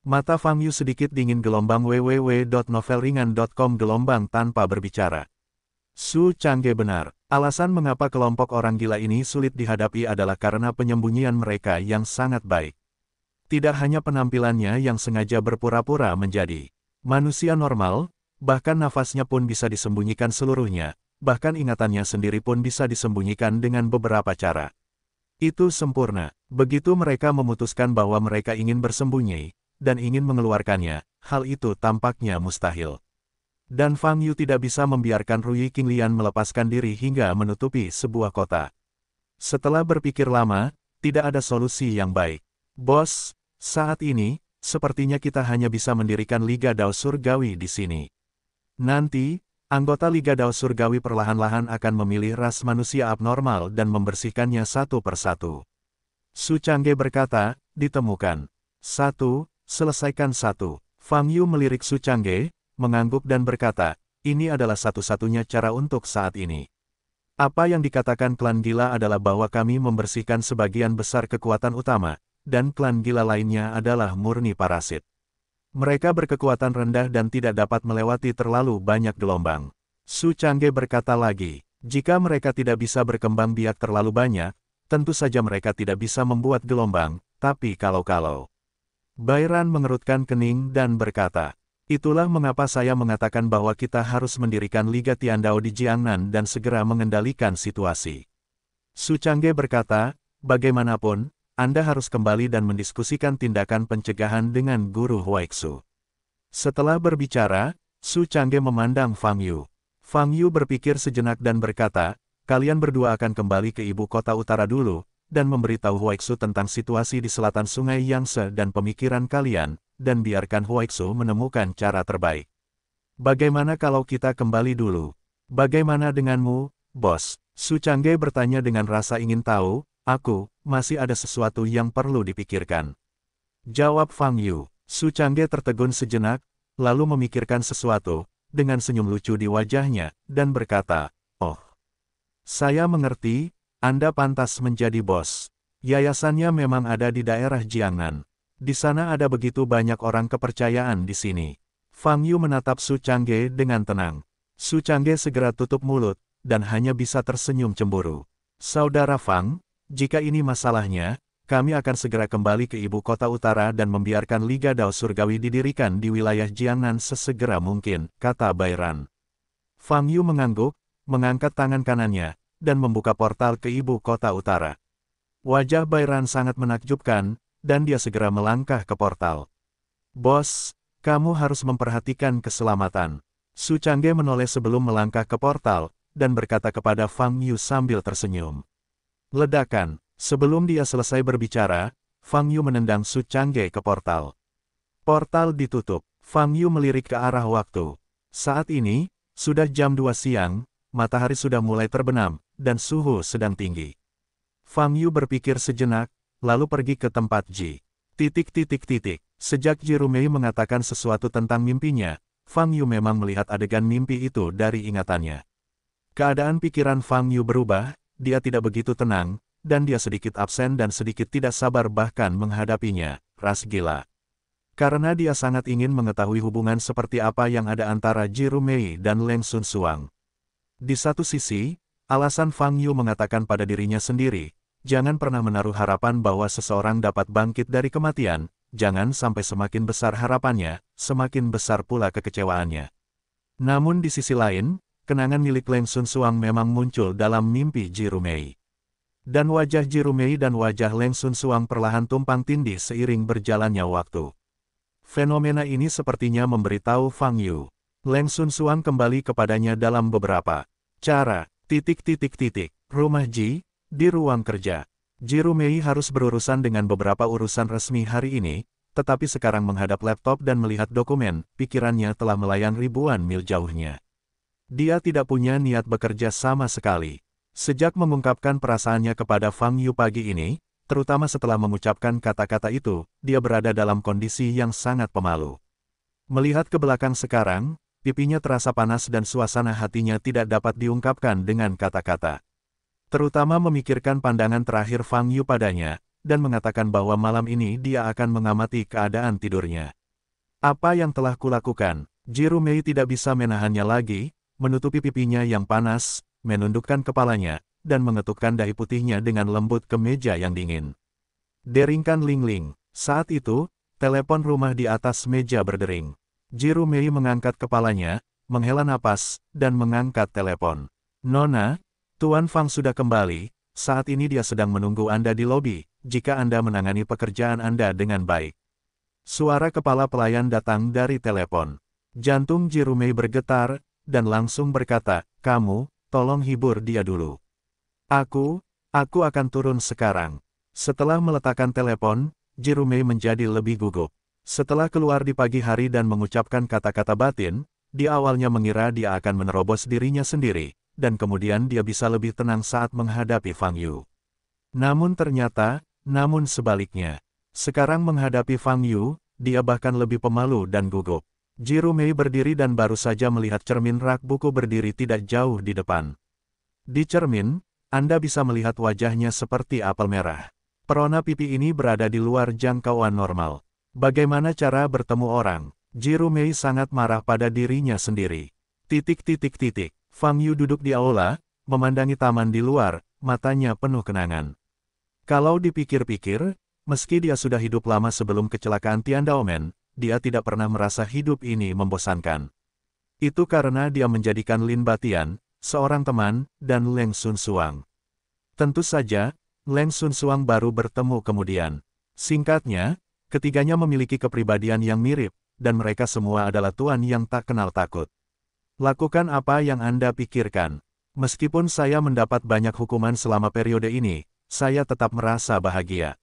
Mata Fang Yu sedikit dingin gelombang www.novelringan.com gelombang tanpa berbicara. Su Changge benar, alasan mengapa kelompok orang gila ini sulit dihadapi adalah karena penyembunyian mereka yang sangat baik. Tidak hanya penampilannya yang sengaja berpura-pura menjadi manusia normal, bahkan nafasnya pun bisa disembunyikan seluruhnya, bahkan ingatannya sendiri pun bisa disembunyikan dengan beberapa cara. Itu sempurna. Begitu mereka memutuskan bahwa mereka ingin bersembunyi, dan ingin mengeluarkannya, hal itu tampaknya mustahil. Dan Fang Yu tidak bisa membiarkan Rui Qinglian melepaskan diri hingga menutupi sebuah kota. Setelah berpikir lama, tidak ada solusi yang baik. Bos, saat ini, sepertinya kita hanya bisa mendirikan Liga Dao Surgawi di sini. Nanti, Anggota Liga Dao Surgawi perlahan-lahan akan memilih ras manusia abnormal dan membersihkannya satu persatu. Su Changge berkata, ditemukan. Satu, selesaikan satu. Fang Yu melirik Su Changge, mengangguk dan berkata, ini adalah satu-satunya cara untuk saat ini. Apa yang dikatakan klan gila adalah bahwa kami membersihkan sebagian besar kekuatan utama, dan klan gila lainnya adalah murni parasit. Mereka berkekuatan rendah dan tidak dapat melewati terlalu banyak gelombang. Su Change berkata lagi, jika mereka tidak bisa berkembang biak terlalu banyak, tentu saja mereka tidak bisa membuat gelombang, tapi kalau-kalau. Bairan mengerutkan kening dan berkata, itulah mengapa saya mengatakan bahwa kita harus mendirikan Liga Tiandao di Jiangnan dan segera mengendalikan situasi. Su Change berkata, bagaimanapun, anda harus kembali dan mendiskusikan tindakan pencegahan dengan guru Huaixu. Setelah berbicara, Su Changge memandang Fang Yu. Fang Yu berpikir sejenak dan berkata, kalian berdua akan kembali ke ibu kota utara dulu, dan memberitahu Huaixu tentang situasi di selatan sungai Yangse dan pemikiran kalian, dan biarkan Huaixu menemukan cara terbaik. Bagaimana kalau kita kembali dulu? Bagaimana denganmu, bos? Su Changge bertanya dengan rasa ingin tahu, Aku, masih ada sesuatu yang perlu dipikirkan. Jawab Fang Yu. Su Changge tertegun sejenak, lalu memikirkan sesuatu, dengan senyum lucu di wajahnya, dan berkata, Oh, saya mengerti, Anda pantas menjadi bos. Yayasannya memang ada di daerah Jiangnan. Di sana ada begitu banyak orang kepercayaan di sini. Fang Yu menatap Su Changge dengan tenang. Su Changge segera tutup mulut, dan hanya bisa tersenyum cemburu. Saudara Fang, jika ini masalahnya, kami akan segera kembali ke ibu kota utara dan membiarkan Liga Dao Surgawi didirikan di wilayah Jiangnan sesegera mungkin, kata Bairan. Fang Yu mengangguk, mengangkat tangan kanannya, dan membuka portal ke ibu kota utara. Wajah Bairan sangat menakjubkan, dan dia segera melangkah ke portal. Bos, kamu harus memperhatikan keselamatan. Su Changge menoleh sebelum melangkah ke portal, dan berkata kepada Fang Yu sambil tersenyum. Ledakan. Sebelum dia selesai berbicara, Fang Yu menendang Su Changge ke portal. Portal ditutup. Fang Yu melirik ke arah waktu. Saat ini, sudah jam 2 siang, matahari sudah mulai terbenam, dan suhu sedang tinggi. Fang Yu berpikir sejenak, lalu pergi ke tempat Ji. Titik titik titik. Sejak Ji Rumei mengatakan sesuatu tentang mimpinya, Fang Yu memang melihat adegan mimpi itu dari ingatannya. Keadaan pikiran Fang Yu berubah, dia tidak begitu tenang, dan dia sedikit absen dan sedikit tidak sabar bahkan menghadapinya, ras gila. Karena dia sangat ingin mengetahui hubungan seperti apa yang ada antara Jiru Mei dan Leng Sun Suang. Di satu sisi, alasan Fang Yu mengatakan pada dirinya sendiri, jangan pernah menaruh harapan bahwa seseorang dapat bangkit dari kematian, jangan sampai semakin besar harapannya, semakin besar pula kekecewaannya. Namun di sisi lain, kenangan milik Leng Sun Suang memang muncul dalam mimpi Ji Rumei, Dan wajah Ji Rumei dan wajah Leng Sun Suang perlahan tumpang tindih seiring berjalannya waktu. Fenomena ini sepertinya memberitahu Fang Yu. Leng Sun Suang kembali kepadanya dalam beberapa cara, titik-titik-titik, rumah Ji, di ruang kerja. Ji Rumei harus berurusan dengan beberapa urusan resmi hari ini, tetapi sekarang menghadap laptop dan melihat dokumen, pikirannya telah melayang ribuan mil jauhnya. Dia tidak punya niat bekerja sama sekali. Sejak mengungkapkan perasaannya kepada Fang Yu pagi ini, terutama setelah mengucapkan kata-kata itu, dia berada dalam kondisi yang sangat pemalu. Melihat ke belakang sekarang, pipinya terasa panas dan suasana hatinya tidak dapat diungkapkan dengan kata-kata. Terutama memikirkan pandangan terakhir Fang Yu padanya, dan mengatakan bahwa malam ini dia akan mengamati keadaan tidurnya. Apa yang telah kulakukan, Mei tidak bisa menahannya lagi, menutupi pipinya yang panas, menundukkan kepalanya, dan mengetukkan dahi putihnya dengan lembut ke meja yang dingin. Deringkan Ling-Ling. Saat itu, telepon rumah di atas meja berdering. Jiru Mei mengangkat kepalanya, menghela napas, dan mengangkat telepon. Nona, Tuan Fang sudah kembali, saat ini dia sedang menunggu Anda di lobi, jika Anda menangani pekerjaan Anda dengan baik. Suara kepala pelayan datang dari telepon. Jantung Jirumei bergetar, dan langsung berkata, kamu, tolong hibur dia dulu. Aku, aku akan turun sekarang. Setelah meletakkan telepon, Jirume menjadi lebih gugup. Setelah keluar di pagi hari dan mengucapkan kata-kata batin, di awalnya mengira dia akan menerobos dirinya sendiri, dan kemudian dia bisa lebih tenang saat menghadapi Fang Yu. Namun ternyata, namun sebaliknya. Sekarang menghadapi Fang Yu, dia bahkan lebih pemalu dan gugup. Jiru Mei berdiri dan baru saja melihat cermin rak buku berdiri tidak jauh di depan. Di cermin, Anda bisa melihat wajahnya seperti apel merah. Perona pipi ini berada di luar jangkauan normal. Bagaimana cara bertemu orang? Jiru Mei sangat marah pada dirinya sendiri. Titik-titik-titik, Fang Yu duduk di aula, memandangi taman di luar, matanya penuh kenangan. Kalau dipikir-pikir, meski dia sudah hidup lama sebelum kecelakaan Tian Daomen, dia tidak pernah merasa hidup ini membosankan. Itu karena dia menjadikan Lin Batian, seorang teman, dan Leng Sun Suang. Tentu saja, Leng Sun Suang baru bertemu kemudian. Singkatnya, ketiganya memiliki kepribadian yang mirip, dan mereka semua adalah tuan yang tak kenal takut. Lakukan apa yang Anda pikirkan. Meskipun saya mendapat banyak hukuman selama periode ini, saya tetap merasa bahagia.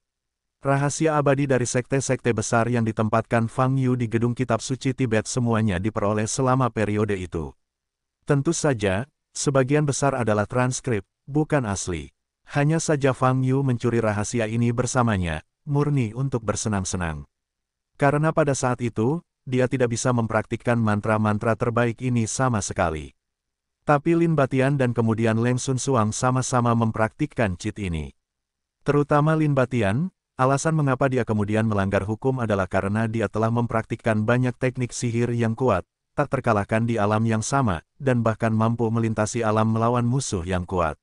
Rahasia abadi dari sekte-sekte besar yang ditempatkan Fang Yu di gedung kitab suci Tibet semuanya diperoleh selama periode itu. Tentu saja, sebagian besar adalah transkrip, bukan asli. Hanya saja Fang Yu mencuri rahasia ini bersamanya, murni untuk bersenang-senang. Karena pada saat itu, dia tidak bisa mempraktikkan mantra-mantra terbaik ini sama sekali. Tapi Lin Batian dan kemudian Leng Sun Suang sama-sama mempraktikkan cheat ini. Terutama Lin Batian, Alasan mengapa dia kemudian melanggar hukum adalah karena dia telah mempraktikkan banyak teknik sihir yang kuat, tak terkalahkan di alam yang sama, dan bahkan mampu melintasi alam melawan musuh yang kuat.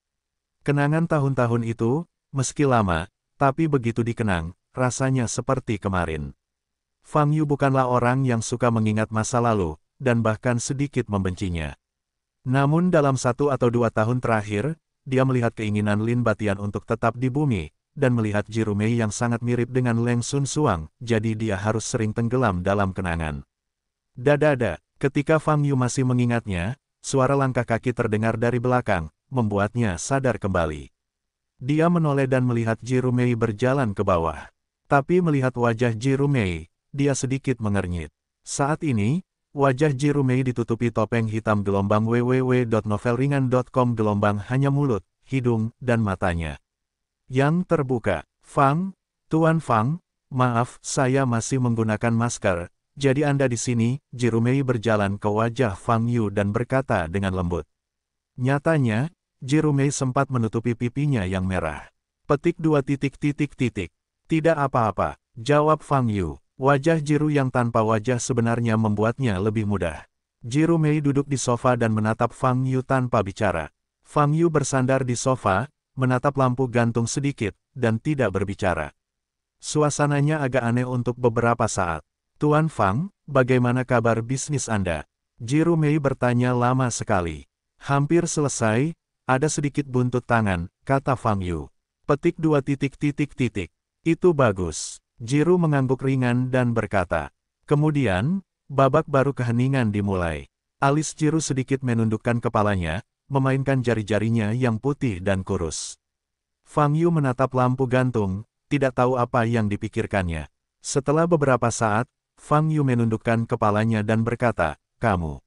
Kenangan tahun-tahun itu, meski lama, tapi begitu dikenang, rasanya seperti kemarin. Fang Yu bukanlah orang yang suka mengingat masa lalu, dan bahkan sedikit membencinya. Namun dalam satu atau dua tahun terakhir, dia melihat keinginan Lin Batian untuk tetap di bumi, dan melihat Jirumei yang sangat mirip dengan Leng Sun Suang, jadi dia harus sering tenggelam dalam kenangan. Dadada, ketika Fang Yu masih mengingatnya, suara langkah kaki terdengar dari belakang, membuatnya sadar kembali. Dia menoleh dan melihat Jirumei berjalan ke bawah. Tapi melihat wajah Jirumei, dia sedikit mengernyit. Saat ini, wajah Jirumei ditutupi topeng hitam gelombang www.novelringan.com gelombang hanya mulut, hidung, dan matanya yang terbuka. Fang, Tuan Fang, maaf, saya masih menggunakan masker, jadi Anda di sini, Jirumei berjalan ke wajah Fang Yu dan berkata dengan lembut. Nyatanya, Jirumei sempat menutupi pipinya yang merah. Petik dua titik titik titik. Tidak apa-apa, jawab Fang Yu. Wajah Jiru yang tanpa wajah sebenarnya membuatnya lebih mudah. Jiru duduk di sofa dan menatap Fang Yu tanpa bicara. Fang Yu bersandar di sofa, menatap lampu gantung sedikit, dan tidak berbicara. Suasananya agak aneh untuk beberapa saat. Tuan Fang, bagaimana kabar bisnis Anda? Jiru Mei bertanya lama sekali. Hampir selesai, ada sedikit buntut tangan, kata Fang Yu. Petik dua titik titik titik. Itu bagus. Jiru mengangguk ringan dan berkata. Kemudian, babak baru keheningan dimulai. Alis Jiru sedikit menundukkan kepalanya, memainkan jari-jarinya yang putih dan kurus. Fang Yu menatap lampu gantung, tidak tahu apa yang dipikirkannya. Setelah beberapa saat, Fang Yu menundukkan kepalanya dan berkata, Kamu.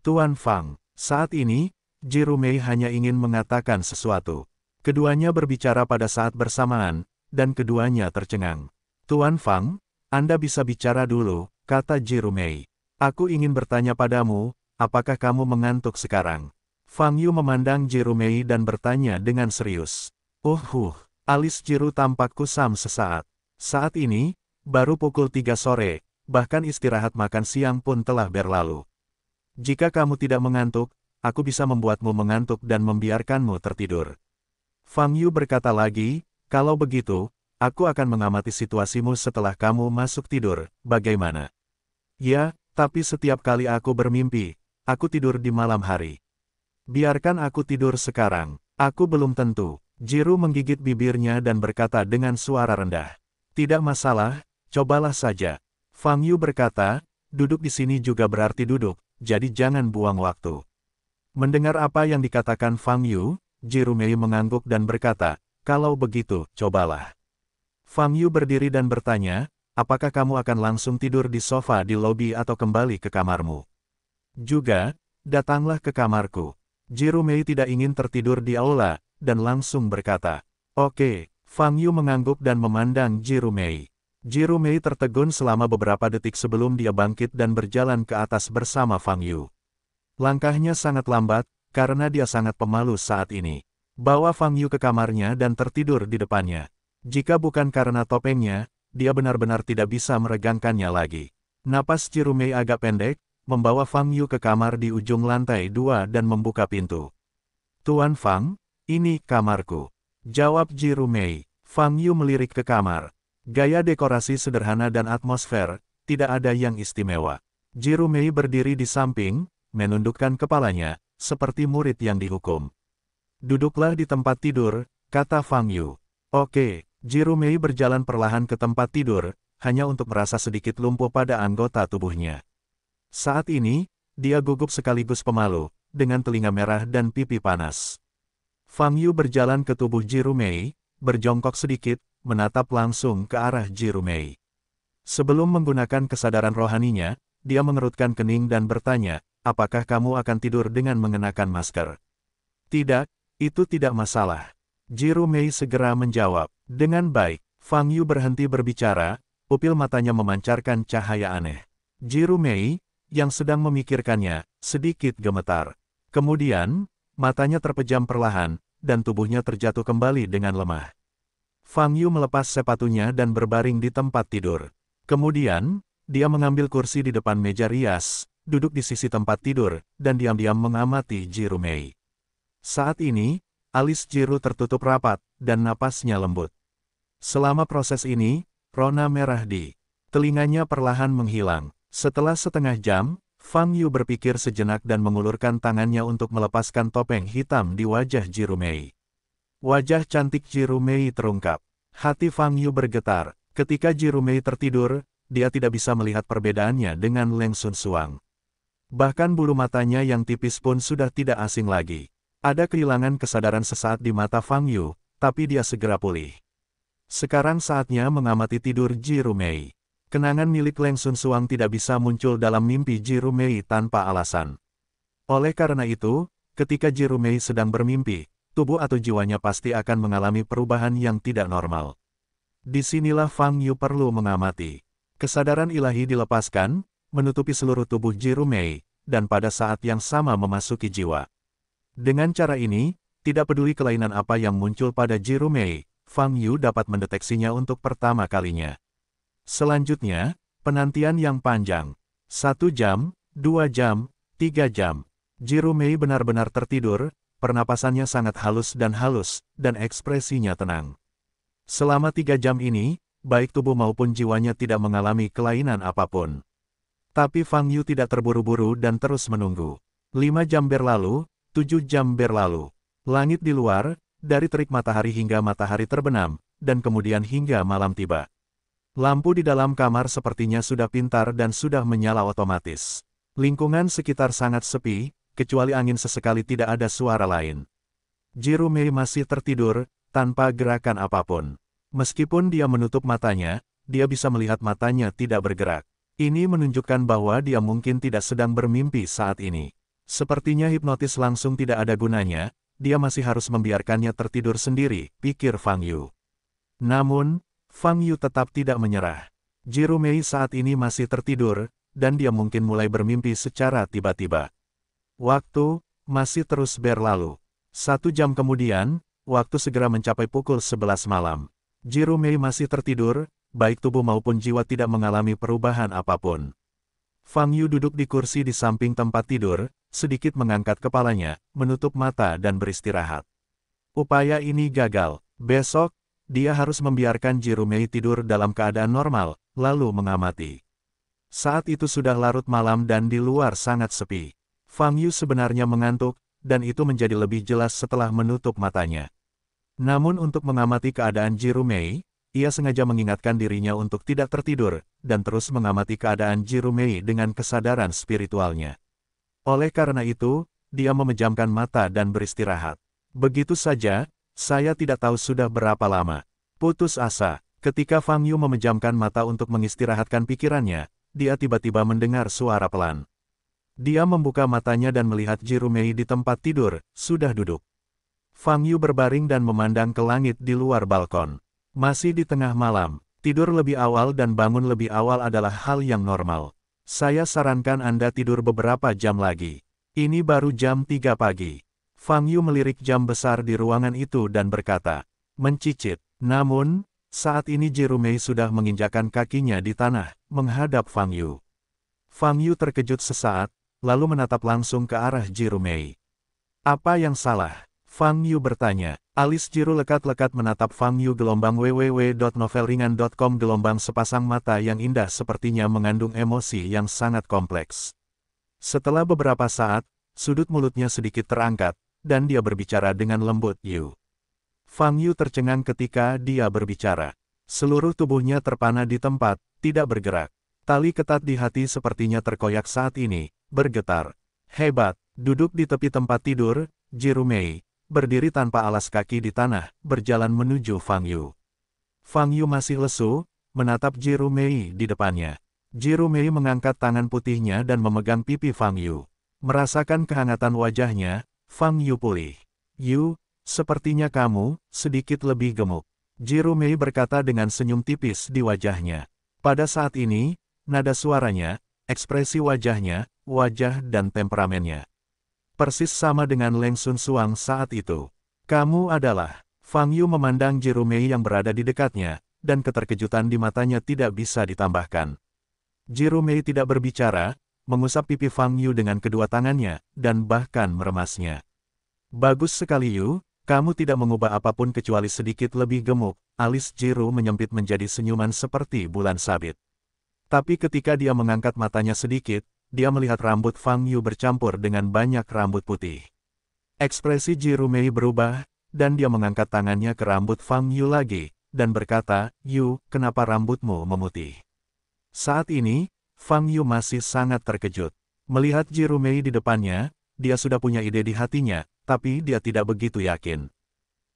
Tuan Fang, saat ini, Ji Rumei hanya ingin mengatakan sesuatu. Keduanya berbicara pada saat bersamaan, dan keduanya tercengang. Tuan Fang, Anda bisa bicara dulu, kata Ji Rumei. Aku ingin bertanya padamu, apakah kamu mengantuk sekarang? Fang Yu memandang Mei dan bertanya dengan serius. Uh huh, alis Jiru tampak kusam sesaat. Saat ini, baru pukul 3 sore, bahkan istirahat makan siang pun telah berlalu. Jika kamu tidak mengantuk, aku bisa membuatmu mengantuk dan membiarkanmu tertidur. Fang Yu berkata lagi, kalau begitu, aku akan mengamati situasimu setelah kamu masuk tidur, bagaimana? Ya, tapi setiap kali aku bermimpi, aku tidur di malam hari. Biarkan aku tidur sekarang, aku belum tentu. Jiru menggigit bibirnya dan berkata dengan suara rendah. Tidak masalah, cobalah saja. Fang Yu berkata, duduk di sini juga berarti duduk, jadi jangan buang waktu. Mendengar apa yang dikatakan Fang Yu, Jiru Mei mengangguk dan berkata, kalau begitu, cobalah. Fang Yu berdiri dan bertanya, apakah kamu akan langsung tidur di sofa di lobi atau kembali ke kamarmu? Juga, datanglah ke kamarku. Jirumei tidak ingin tertidur di aula, dan langsung berkata, Oke, Fang Yu mengangguk dan memandang Jirumei. Jirumei tertegun selama beberapa detik sebelum dia bangkit dan berjalan ke atas bersama Fang Yu. Langkahnya sangat lambat, karena dia sangat pemalu saat ini. Bawa Fang Yu ke kamarnya dan tertidur di depannya. Jika bukan karena topengnya, dia benar-benar tidak bisa meregangkannya lagi. Napas Jirumei agak pendek, membawa Fang Yu ke kamar di ujung lantai dua dan membuka pintu. Tuan Fang, ini kamarku. Jawab Jiru Mei. Fang Yu melirik ke kamar. Gaya dekorasi sederhana dan atmosfer, tidak ada yang istimewa. Jiru Mei berdiri di samping, menundukkan kepalanya, seperti murid yang dihukum. Duduklah di tempat tidur, kata Fang Yu. Oke, Jiru Mei berjalan perlahan ke tempat tidur, hanya untuk merasa sedikit lumpuh pada anggota tubuhnya. Saat ini, dia gugup sekaligus pemalu, dengan telinga merah dan pipi panas. Fang Yu berjalan ke tubuh Ji Jirumei, berjongkok sedikit, menatap langsung ke arah Ji Jirumei. Sebelum menggunakan kesadaran rohaninya, dia mengerutkan kening dan bertanya, apakah kamu akan tidur dengan mengenakan masker? Tidak, itu tidak masalah. Ji Jirumei segera menjawab, dengan baik, Fang Yu berhenti berbicara, pupil matanya memancarkan cahaya aneh. Jirumei, yang sedang memikirkannya, sedikit gemetar. Kemudian, matanya terpejam perlahan, dan tubuhnya terjatuh kembali dengan lemah. Fang Yu melepas sepatunya dan berbaring di tempat tidur. Kemudian, dia mengambil kursi di depan meja rias, duduk di sisi tempat tidur, dan diam-diam mengamati Ji Rumei. Saat ini, alis Ji Jiru tertutup rapat, dan napasnya lembut. Selama proses ini, rona merah di telinganya perlahan menghilang, setelah setengah jam, Fang Yu berpikir sejenak dan mengulurkan tangannya untuk melepaskan topeng hitam di wajah Jirumei. Wajah cantik Jirumei terungkap. Hati Fang Yu bergetar. Ketika Jirumei tertidur, dia tidak bisa melihat perbedaannya dengan Leng Sun Suang. Bahkan bulu matanya yang tipis pun sudah tidak asing lagi. Ada kehilangan kesadaran sesaat di mata Fang Yu, tapi dia segera pulih. Sekarang saatnya mengamati tidur Jirumei. Kenangan milik Leng Sun Suang tidak bisa muncul dalam mimpi Ji Rumei tanpa alasan. Oleh karena itu, ketika Ji Rumei sedang bermimpi, tubuh atau jiwanya pasti akan mengalami perubahan yang tidak normal. Disinilah Fang Yu perlu mengamati. Kesadaran ilahi dilepaskan, menutupi seluruh tubuh Ji Rumei, dan pada saat yang sama memasuki jiwa. Dengan cara ini, tidak peduli kelainan apa yang muncul pada Ji Rumei, Fang Yu dapat mendeteksinya untuk pertama kalinya. Selanjutnya, penantian yang panjang. Satu jam, dua jam, tiga jam. Jirumei benar-benar tertidur, pernapasannya sangat halus dan halus, dan ekspresinya tenang. Selama tiga jam ini, baik tubuh maupun jiwanya tidak mengalami kelainan apapun. Tapi Fang Yu tidak terburu-buru dan terus menunggu. Lima jam berlalu, tujuh jam berlalu. Langit di luar, dari terik matahari hingga matahari terbenam, dan kemudian hingga malam tiba. Lampu di dalam kamar sepertinya sudah pintar dan sudah menyala otomatis. Lingkungan sekitar sangat sepi, kecuali angin sesekali tidak ada suara lain. Jirume masih tertidur, tanpa gerakan apapun. Meskipun dia menutup matanya, dia bisa melihat matanya tidak bergerak. Ini menunjukkan bahwa dia mungkin tidak sedang bermimpi saat ini. Sepertinya hipnotis langsung tidak ada gunanya, dia masih harus membiarkannya tertidur sendiri, pikir Fang Yu. Namun, Fang Yu tetap tidak menyerah. Jiru Mei saat ini masih tertidur, dan dia mungkin mulai bermimpi secara tiba-tiba. Waktu masih terus berlalu. Satu jam kemudian, waktu segera mencapai pukul 11 malam. Jiru Mei masih tertidur, baik tubuh maupun jiwa tidak mengalami perubahan apapun. Fang Yu duduk di kursi di samping tempat tidur, sedikit mengangkat kepalanya, menutup mata dan beristirahat. Upaya ini gagal. Besok, dia harus membiarkan Jirumei tidur dalam keadaan normal, lalu mengamati. Saat itu sudah larut malam dan di luar sangat sepi. Fang Yu sebenarnya mengantuk, dan itu menjadi lebih jelas setelah menutup matanya. Namun untuk mengamati keadaan Jirumei, ia sengaja mengingatkan dirinya untuk tidak tertidur, dan terus mengamati keadaan Jirumei dengan kesadaran spiritualnya. Oleh karena itu, dia memejamkan mata dan beristirahat. Begitu saja, saya tidak tahu sudah berapa lama. Putus asa. Ketika Fang Yu memejamkan mata untuk mengistirahatkan pikirannya, dia tiba-tiba mendengar suara pelan. Dia membuka matanya dan melihat Jirumei Mei di tempat tidur, sudah duduk. Fang Yu berbaring dan memandang ke langit di luar balkon. Masih di tengah malam, tidur lebih awal dan bangun lebih awal adalah hal yang normal. Saya sarankan Anda tidur beberapa jam lagi. Ini baru jam 3 pagi. Fang Yu melirik jam besar di ruangan itu dan berkata, mencicit. Namun, saat ini Jerumei sudah menginjakan kakinya di tanah, menghadap Fang Yu. Fang Yu terkejut sesaat, lalu menatap langsung ke arah Jirumei. Apa yang salah? Fang Yu bertanya. Alis Jiru lekat-lekat menatap Fang Yu gelombang www.novelringan.com gelombang sepasang mata yang indah sepertinya mengandung emosi yang sangat kompleks. Setelah beberapa saat, sudut mulutnya sedikit terangkat, dan dia berbicara dengan lembut Yu. Fang Yu tercengang ketika dia berbicara. Seluruh tubuhnya terpana di tempat, tidak bergerak. Tali ketat di hati sepertinya terkoyak saat ini, bergetar. Hebat, duduk di tepi tempat tidur, Jirumei, berdiri tanpa alas kaki di tanah, berjalan menuju Fang Yu. Fang Yu masih lesu, menatap Jirumei di depannya. Jirumei mengangkat tangan putihnya dan memegang pipi Fang Yu. Merasakan kehangatan wajahnya, Fang Yu pulih. Yu, sepertinya kamu, sedikit lebih gemuk. Mei berkata dengan senyum tipis di wajahnya. Pada saat ini, nada suaranya, ekspresi wajahnya, wajah dan temperamennya. Persis sama dengan Leng Sun Suang saat itu. Kamu adalah, Fang Yu memandang Mei yang berada di dekatnya, dan keterkejutan di matanya tidak bisa ditambahkan. Mei tidak berbicara, mengusap pipi Fang Yu dengan kedua tangannya, dan bahkan meremasnya. Bagus sekali Yu, kamu tidak mengubah apapun kecuali sedikit lebih gemuk, alis Jiru menyempit menjadi senyuman seperti bulan sabit. Tapi ketika dia mengangkat matanya sedikit, dia melihat rambut Fang Yu bercampur dengan banyak rambut putih. Ekspresi Jiru Mei berubah, dan dia mengangkat tangannya ke rambut Fang Yu lagi, dan berkata, Yu, kenapa rambutmu memutih? Saat ini, Fang Yu masih sangat terkejut. Melihat Ji Rumei di depannya, dia sudah punya ide di hatinya, tapi dia tidak begitu yakin.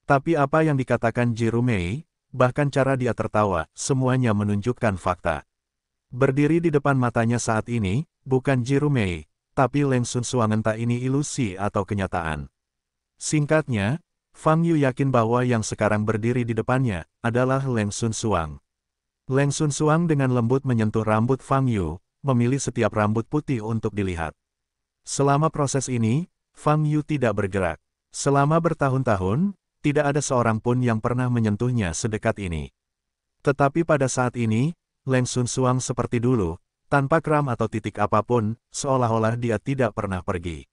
Tapi apa yang dikatakan Ji Rumei, bahkan cara dia tertawa, semuanya menunjukkan fakta. Berdiri di depan matanya saat ini, bukan Ji Rumei, tapi Leng Sun Suang entah ini ilusi atau kenyataan. Singkatnya, Fang Yu yakin bahwa yang sekarang berdiri di depannya adalah Leng Sun Suang. Leng Sun Suang dengan lembut menyentuh rambut Fang Yu, memilih setiap rambut putih untuk dilihat. Selama proses ini, Fang Yu tidak bergerak. Selama bertahun-tahun, tidak ada seorang pun yang pernah menyentuhnya sedekat ini. Tetapi pada saat ini, Leng Sun Suang seperti dulu, tanpa kram atau titik apapun, seolah-olah dia tidak pernah pergi.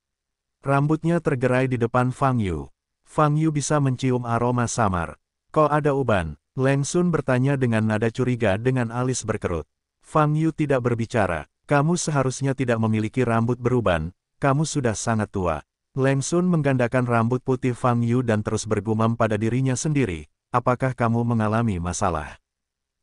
Rambutnya tergerai di depan Fang Yu. Fang Yu bisa mencium aroma samar. Kok ada uban, Leng Sun bertanya dengan nada curiga dengan alis berkerut. Fang Yu tidak berbicara. Kamu seharusnya tidak memiliki rambut beruban, kamu sudah sangat tua. Leng Sun menggandakan rambut putih Fang Yu dan terus bergumam pada dirinya sendiri, apakah kamu mengalami masalah?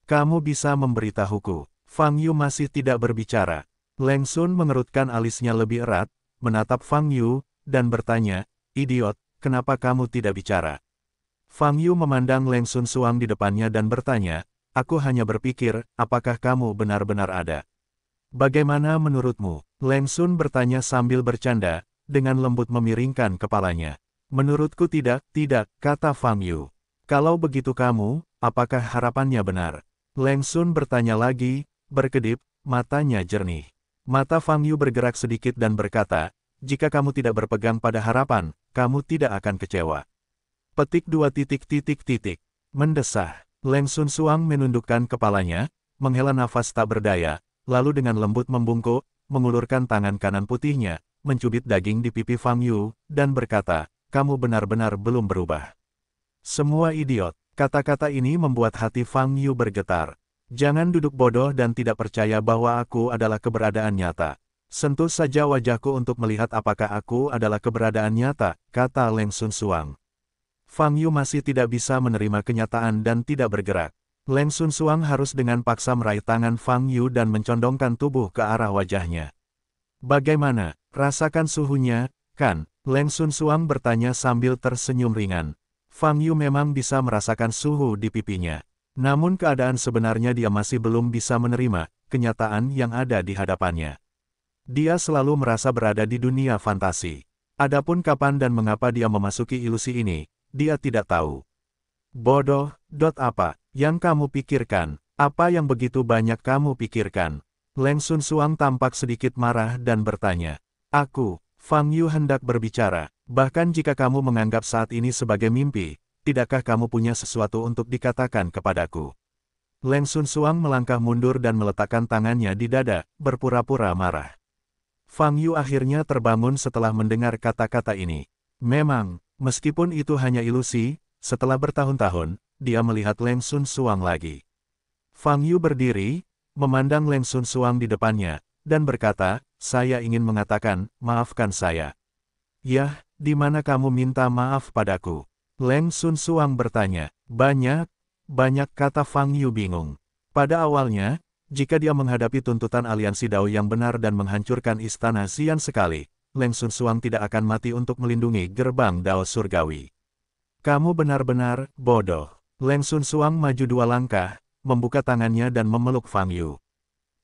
Kamu bisa memberitahuku. Fang Yu masih tidak berbicara. Leng Sun mengerutkan alisnya lebih erat, menatap Fang Yu, dan bertanya, Idiot, kenapa kamu tidak bicara? Fang Yu memandang Leng Sun Suang di depannya dan bertanya, Aku hanya berpikir, apakah kamu benar-benar ada? Bagaimana menurutmu? Leng Sun bertanya sambil bercanda, dengan lembut memiringkan kepalanya. Menurutku tidak, tidak, kata Fang Yu. Kalau begitu kamu, apakah harapannya benar? Leng Sun bertanya lagi, berkedip, matanya jernih. Mata Fang Yu bergerak sedikit dan berkata, jika kamu tidak berpegang pada harapan, kamu tidak akan kecewa. Petik dua titik titik titik. Mendesah. Leng Sun Suang menundukkan kepalanya, menghela nafas tak berdaya, lalu dengan lembut membungkuk, mengulurkan tangan kanan putihnya, mencubit daging di pipi Fang Yu, dan berkata, kamu benar-benar belum berubah. Semua idiot, kata-kata ini membuat hati Fang Yu bergetar. Jangan duduk bodoh dan tidak percaya bahwa aku adalah keberadaan nyata. Sentuh saja wajahku untuk melihat apakah aku adalah keberadaan nyata, kata Leng Sun Suang. Fang Yu masih tidak bisa menerima kenyataan dan tidak bergerak. Leng Sun Suang harus dengan paksa meraih tangan Fang Yu dan mencondongkan tubuh ke arah wajahnya. Bagaimana, rasakan suhunya, kan? Leng Sun Suang bertanya sambil tersenyum ringan. Fang Yu memang bisa merasakan suhu di pipinya. Namun keadaan sebenarnya dia masih belum bisa menerima kenyataan yang ada di hadapannya. Dia selalu merasa berada di dunia fantasi. Adapun kapan dan mengapa dia memasuki ilusi ini, dia tidak tahu. Bodoh, dot apa, yang kamu pikirkan, apa yang begitu banyak kamu pikirkan. Leng Sun Suang tampak sedikit marah dan bertanya. Aku, Fang Yu hendak berbicara, bahkan jika kamu menganggap saat ini sebagai mimpi, tidakkah kamu punya sesuatu untuk dikatakan kepadaku? Leng Sun Suang melangkah mundur dan meletakkan tangannya di dada, berpura-pura marah. Fang Yu akhirnya terbangun setelah mendengar kata-kata ini. Memang, Meskipun itu hanya ilusi, setelah bertahun-tahun, dia melihat Leng Sun Suang lagi. Fang Yu berdiri, memandang Leng Sun Suang di depannya, dan berkata, saya ingin mengatakan, maafkan saya. Yah, di mana kamu minta maaf padaku? Leng Sun Suang bertanya, banyak, banyak kata Fang Yu bingung. Pada awalnya, jika dia menghadapi tuntutan aliansi Dao yang benar dan menghancurkan istana Xian sekali, Leng Sun Suang tidak akan mati untuk melindungi gerbang Dao Surgawi. Kamu benar-benar bodoh. Leng Sun Suang maju dua langkah, membuka tangannya dan memeluk Fang Yu.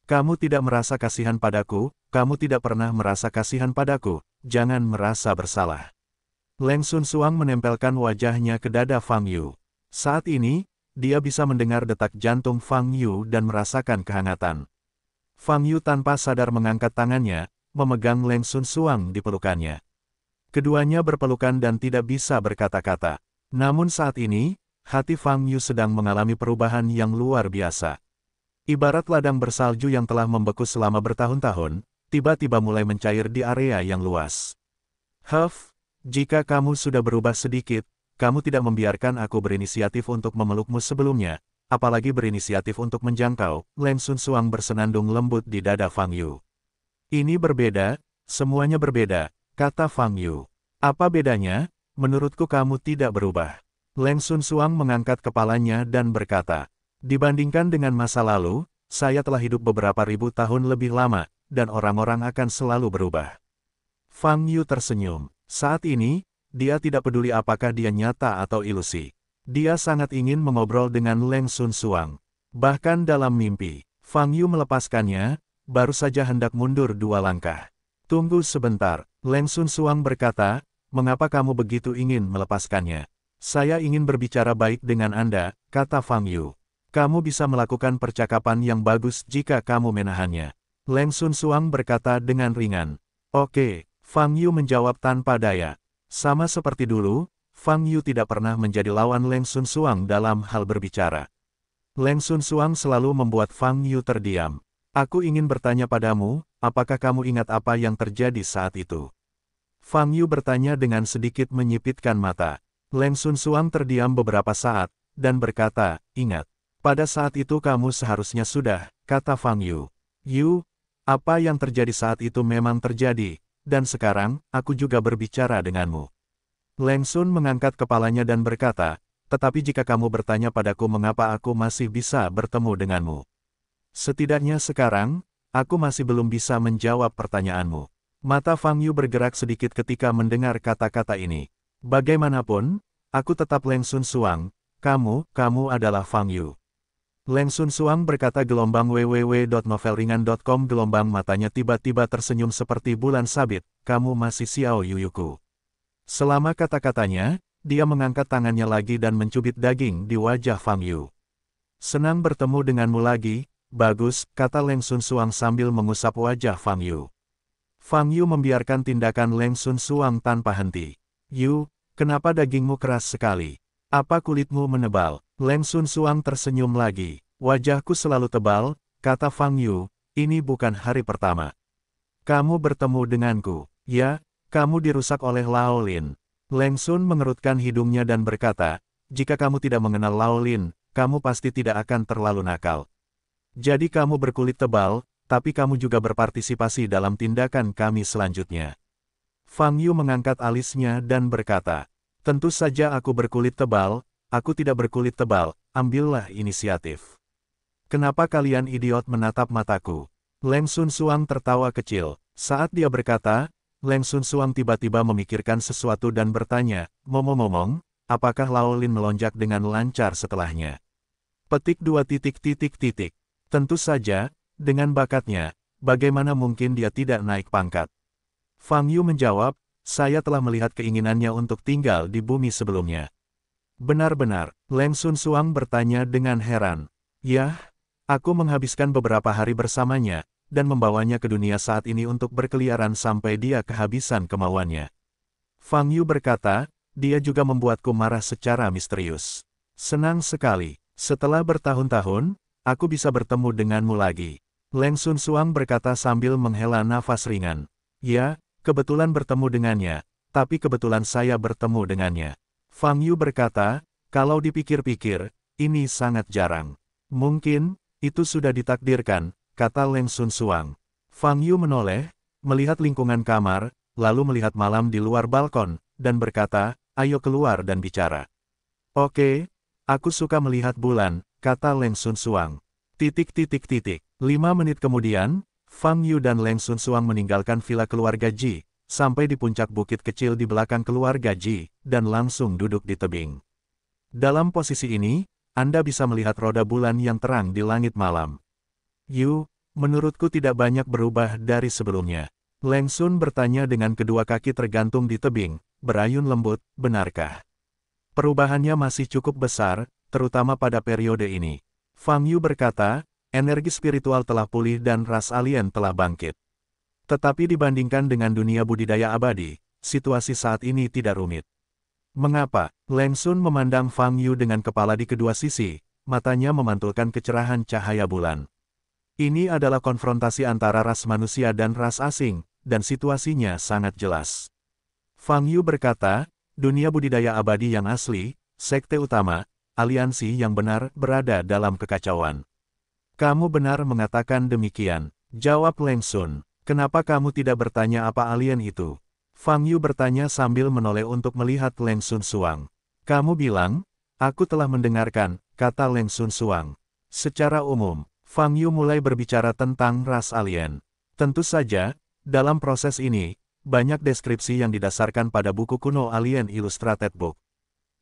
Kamu tidak merasa kasihan padaku, kamu tidak pernah merasa kasihan padaku, jangan merasa bersalah. Leng Sun Suang menempelkan wajahnya ke dada Fang Yu. Saat ini, dia bisa mendengar detak jantung Fang Yu dan merasakan kehangatan. Fang Yu tanpa sadar mengangkat tangannya, memegang Leng Sun Suang di pelukannya. Keduanya berpelukan dan tidak bisa berkata-kata. Namun saat ini, hati Fang Yu sedang mengalami perubahan yang luar biasa. Ibarat ladang bersalju yang telah membeku selama bertahun-tahun, tiba-tiba mulai mencair di area yang luas. Huff, jika kamu sudah berubah sedikit, kamu tidak membiarkan aku berinisiatif untuk memelukmu sebelumnya, apalagi berinisiatif untuk menjangkau, Leng Sun Suang bersenandung lembut di dada Fang Yu. Ini berbeda, semuanya berbeda, kata Fang Yu. Apa bedanya? Menurutku kamu tidak berubah. Leng Sun Suang mengangkat kepalanya dan berkata, Dibandingkan dengan masa lalu, saya telah hidup beberapa ribu tahun lebih lama, dan orang-orang akan selalu berubah. Fang Yu tersenyum. Saat ini, dia tidak peduli apakah dia nyata atau ilusi. Dia sangat ingin mengobrol dengan Leng Sun Suang. Bahkan dalam mimpi, Fang Yu melepaskannya, baru saja hendak mundur dua langkah. Tunggu sebentar, Leng Sun Suang berkata, mengapa kamu begitu ingin melepaskannya? Saya ingin berbicara baik dengan Anda, kata Fang Yu. Kamu bisa melakukan percakapan yang bagus jika kamu menahannya. Leng Sun Suang berkata dengan ringan. Oke, Fang Yu menjawab tanpa daya. Sama seperti dulu, Fang Yu tidak pernah menjadi lawan Leng Sun Suang dalam hal berbicara. Leng Sun Suang selalu membuat Fang Yu terdiam. Aku ingin bertanya padamu, apakah kamu ingat apa yang terjadi saat itu? Fang Yu bertanya dengan sedikit menyipitkan mata. Leng Sun Suang terdiam beberapa saat, dan berkata, ingat. Pada saat itu kamu seharusnya sudah, kata Fang Yu. Yu, apa yang terjadi saat itu memang terjadi, dan sekarang, aku juga berbicara denganmu. Leng Sun mengangkat kepalanya dan berkata, tetapi jika kamu bertanya padaku mengapa aku masih bisa bertemu denganmu, Setidaknya sekarang, aku masih belum bisa menjawab pertanyaanmu. Mata Fang Yu bergerak sedikit ketika mendengar kata-kata ini. Bagaimanapun, aku tetap Leng Sun Suang, kamu, kamu adalah Fang Yu. Leng Sun Suang berkata gelombang www.novelringan.com gelombang matanya tiba-tiba tersenyum seperti bulan sabit, kamu masih Xiao Yuyuku. Selama kata-katanya, dia mengangkat tangannya lagi dan mencubit daging di wajah Fang Yu. Senang bertemu denganmu lagi, Bagus, kata Leng Sun Suang sambil mengusap wajah Fang Yu. Fang Yu membiarkan tindakan Leng Sun Suang tanpa henti. Yu, kenapa dagingmu keras sekali? Apa kulitmu menebal? Leng Sun Suang tersenyum lagi. Wajahku selalu tebal, kata Fang Yu, ini bukan hari pertama. Kamu bertemu denganku, ya, kamu dirusak oleh Lao Lin. Leng Sun mengerutkan hidungnya dan berkata, jika kamu tidak mengenal Lao Lin, kamu pasti tidak akan terlalu nakal. Jadi kamu berkulit tebal, tapi kamu juga berpartisipasi dalam tindakan kami selanjutnya. Fang Yu mengangkat alisnya dan berkata, Tentu saja aku berkulit tebal, aku tidak berkulit tebal, ambillah inisiatif. Kenapa kalian idiot menatap mataku? Leng Sun Suang tertawa kecil. Saat dia berkata, Leng Sun Suang tiba-tiba memikirkan sesuatu dan bertanya, momo momong apakah Laolin melonjak dengan lancar setelahnya? Petik dua titik titik titik. Tentu saja, dengan bakatnya, bagaimana mungkin dia tidak naik pangkat? Fang Yu menjawab, saya telah melihat keinginannya untuk tinggal di bumi sebelumnya. Benar-benar, Leng Sun Suang bertanya dengan heran. Yah, aku menghabiskan beberapa hari bersamanya, dan membawanya ke dunia saat ini untuk berkeliaran sampai dia kehabisan kemauannya. Fang Yu berkata, dia juga membuatku marah secara misterius. Senang sekali, setelah bertahun-tahun, Aku bisa bertemu denganmu lagi. Leng Sun Suang berkata sambil menghela nafas ringan. Ya, kebetulan bertemu dengannya, tapi kebetulan saya bertemu dengannya. Fang Yu berkata, kalau dipikir-pikir, ini sangat jarang. Mungkin, itu sudah ditakdirkan, kata Leng Sun Suang. Fang Yu menoleh, melihat lingkungan kamar, lalu melihat malam di luar balkon, dan berkata, ayo keluar dan bicara. Oke, aku suka melihat bulan, kata Leng Sun Suang. Titik titik titik. Lima menit kemudian, Fang Yu dan Leng Sun Suang meninggalkan villa keluarga Ji, sampai di puncak bukit kecil di belakang keluarga Ji, dan langsung duduk di tebing. Dalam posisi ini, Anda bisa melihat roda bulan yang terang di langit malam. Yu, menurutku tidak banyak berubah dari sebelumnya. Leng Sun bertanya dengan kedua kaki tergantung di tebing, berayun lembut, benarkah? Perubahannya masih cukup besar, terutama pada periode ini. Fang Yu berkata, energi spiritual telah pulih dan ras alien telah bangkit. Tetapi dibandingkan dengan dunia budidaya abadi, situasi saat ini tidak rumit. Mengapa? Leng Sun memandang Fang Yu dengan kepala di kedua sisi, matanya memantulkan kecerahan cahaya bulan. Ini adalah konfrontasi antara ras manusia dan ras asing, dan situasinya sangat jelas. Fang Yu berkata, dunia budidaya abadi yang asli, sekte utama, aliansi yang benar berada dalam kekacauan. Kamu benar mengatakan demikian, jawab Leng Sun. Kenapa kamu tidak bertanya apa alien itu? Fang Yu bertanya sambil menoleh untuk melihat Leng Sun Suang. Kamu bilang, aku telah mendengarkan, kata Leng Sun Suang. Secara umum, Fang Yu mulai berbicara tentang ras alien. Tentu saja, dalam proses ini, banyak deskripsi yang didasarkan pada buku kuno Alien Illustrated Book.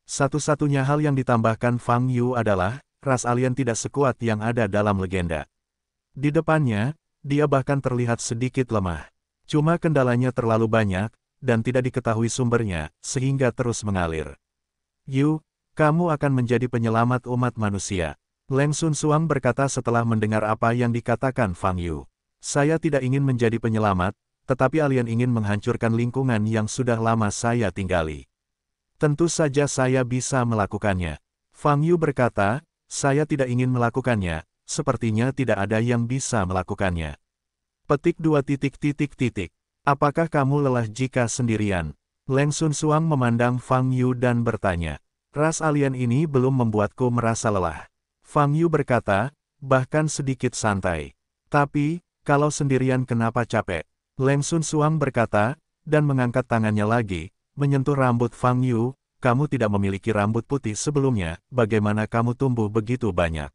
Satu-satunya hal yang ditambahkan Fang Yu adalah, ras alien tidak sekuat yang ada dalam legenda. Di depannya, dia bahkan terlihat sedikit lemah. Cuma kendalanya terlalu banyak, dan tidak diketahui sumbernya, sehingga terus mengalir. Yu, kamu akan menjadi penyelamat umat manusia. Leng Sun Suang berkata setelah mendengar apa yang dikatakan Fang Yu. Saya tidak ingin menjadi penyelamat, tetapi alien ingin menghancurkan lingkungan yang sudah lama saya tinggali. Tentu saja saya bisa melakukannya. Fang Yu berkata, saya tidak ingin melakukannya, sepertinya tidak ada yang bisa melakukannya. Petik dua titik titik titik. Apakah kamu lelah jika sendirian? Leng Sun Suang memandang Fang Yu dan bertanya. Ras alien ini belum membuatku merasa lelah. Fang Yu berkata, bahkan sedikit santai. Tapi, kalau sendirian kenapa capek? Leng Sun Suang berkata, dan mengangkat tangannya lagi, menyentuh rambut Fang Yu, kamu tidak memiliki rambut putih sebelumnya, bagaimana kamu tumbuh begitu banyak?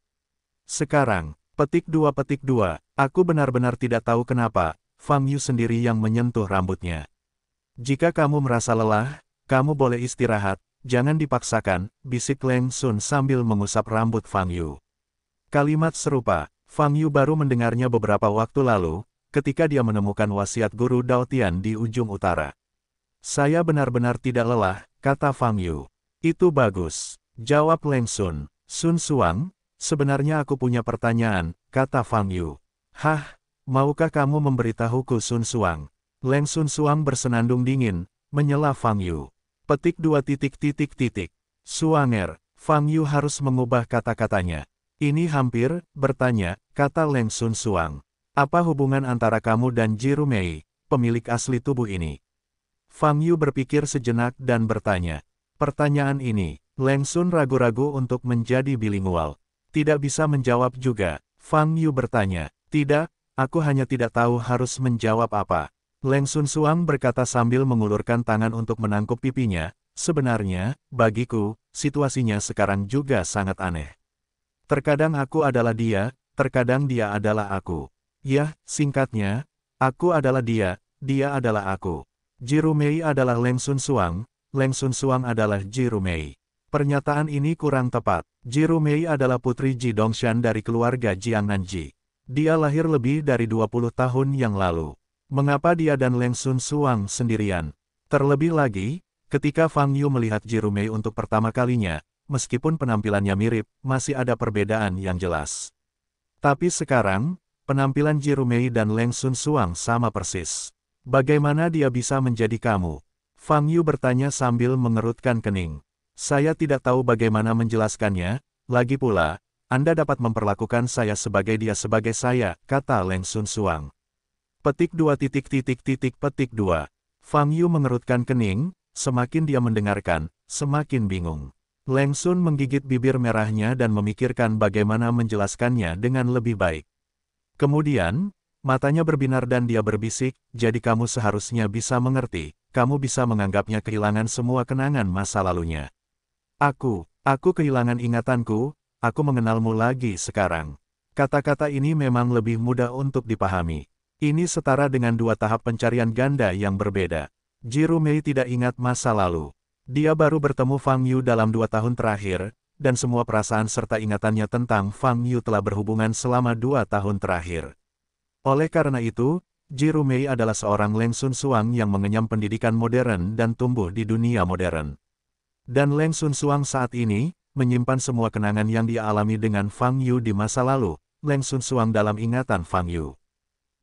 Sekarang, petik dua petik dua, aku benar-benar tidak tahu kenapa, Fang Yu sendiri yang menyentuh rambutnya. Jika kamu merasa lelah, kamu boleh istirahat, jangan dipaksakan, bisik Leng Sun sambil mengusap rambut Fang Yu. Kalimat serupa, Fang Yu baru mendengarnya beberapa waktu lalu, ketika dia menemukan wasiat guru Dao Tian di ujung utara. Saya benar-benar tidak lelah, kata Fang Yu. Itu bagus. Jawab Leng Sun. Sun Suang, sebenarnya aku punya pertanyaan, kata Fang Yu. Hah, maukah kamu memberitahuku Sun Suang? Leng Sun Suang bersenandung dingin, menyela Fang Yu. Petik dua titik titik titik. Suanger, Fang Yu harus mengubah kata-katanya. Ini hampir, bertanya, kata Leng Sun Suang. Apa hubungan antara kamu dan Jiru Mei, pemilik asli tubuh ini? Fang Yu berpikir sejenak dan bertanya. Pertanyaan ini, Leng Sun ragu-ragu untuk menjadi bilingual. Tidak bisa menjawab juga. Fang Yu bertanya, tidak, aku hanya tidak tahu harus menjawab apa. Leng Sun Suang berkata sambil mengulurkan tangan untuk menangkup pipinya, sebenarnya, bagiku, situasinya sekarang juga sangat aneh. Terkadang aku adalah dia, terkadang dia adalah aku. Yah, singkatnya, aku adalah dia, dia adalah aku. Jirumei adalah Leng Sun Suang, Leng Sun Suang adalah Jirumei. Pernyataan ini kurang tepat. Jirumei adalah putri Ji Dongshan dari keluarga Jiang Nanji. Dia lahir lebih dari 20 tahun yang lalu. Mengapa dia dan Leng Sun Suang sendirian? Terlebih lagi, ketika Fang Yu melihat Jirumei untuk pertama kalinya, meskipun penampilannya mirip, masih ada perbedaan yang jelas. Tapi sekarang, penampilan Jirumei dan Leng Sun Suang sama persis. Bagaimana dia bisa menjadi kamu? Fang Yu bertanya sambil mengerutkan kening. Saya tidak tahu bagaimana menjelaskannya, lagi pula, Anda dapat memperlakukan saya sebagai dia sebagai saya, kata Leng Sun Suang. Petik dua titik titik titik petik dua. Fang Yu mengerutkan kening, semakin dia mendengarkan, semakin bingung. Leng Sun menggigit bibir merahnya dan memikirkan bagaimana menjelaskannya dengan lebih baik. Kemudian, Matanya berbinar dan dia berbisik, jadi kamu seharusnya bisa mengerti, kamu bisa menganggapnya kehilangan semua kenangan masa lalunya. Aku, aku kehilangan ingatanku, aku mengenalmu lagi sekarang. Kata-kata ini memang lebih mudah untuk dipahami. Ini setara dengan dua tahap pencarian ganda yang berbeda. Jiru Mei tidak ingat masa lalu. Dia baru bertemu Fang Yu dalam dua tahun terakhir, dan semua perasaan serta ingatannya tentang Fang Yu telah berhubungan selama dua tahun terakhir. Oleh karena itu, Ji Rumei adalah seorang Leng Sun Suang yang mengenyam pendidikan modern dan tumbuh di dunia modern. Dan Leng Sun Suang saat ini, menyimpan semua kenangan yang dia alami dengan Fang Yu di masa lalu, Leng Sun Suang dalam ingatan Fang Yu.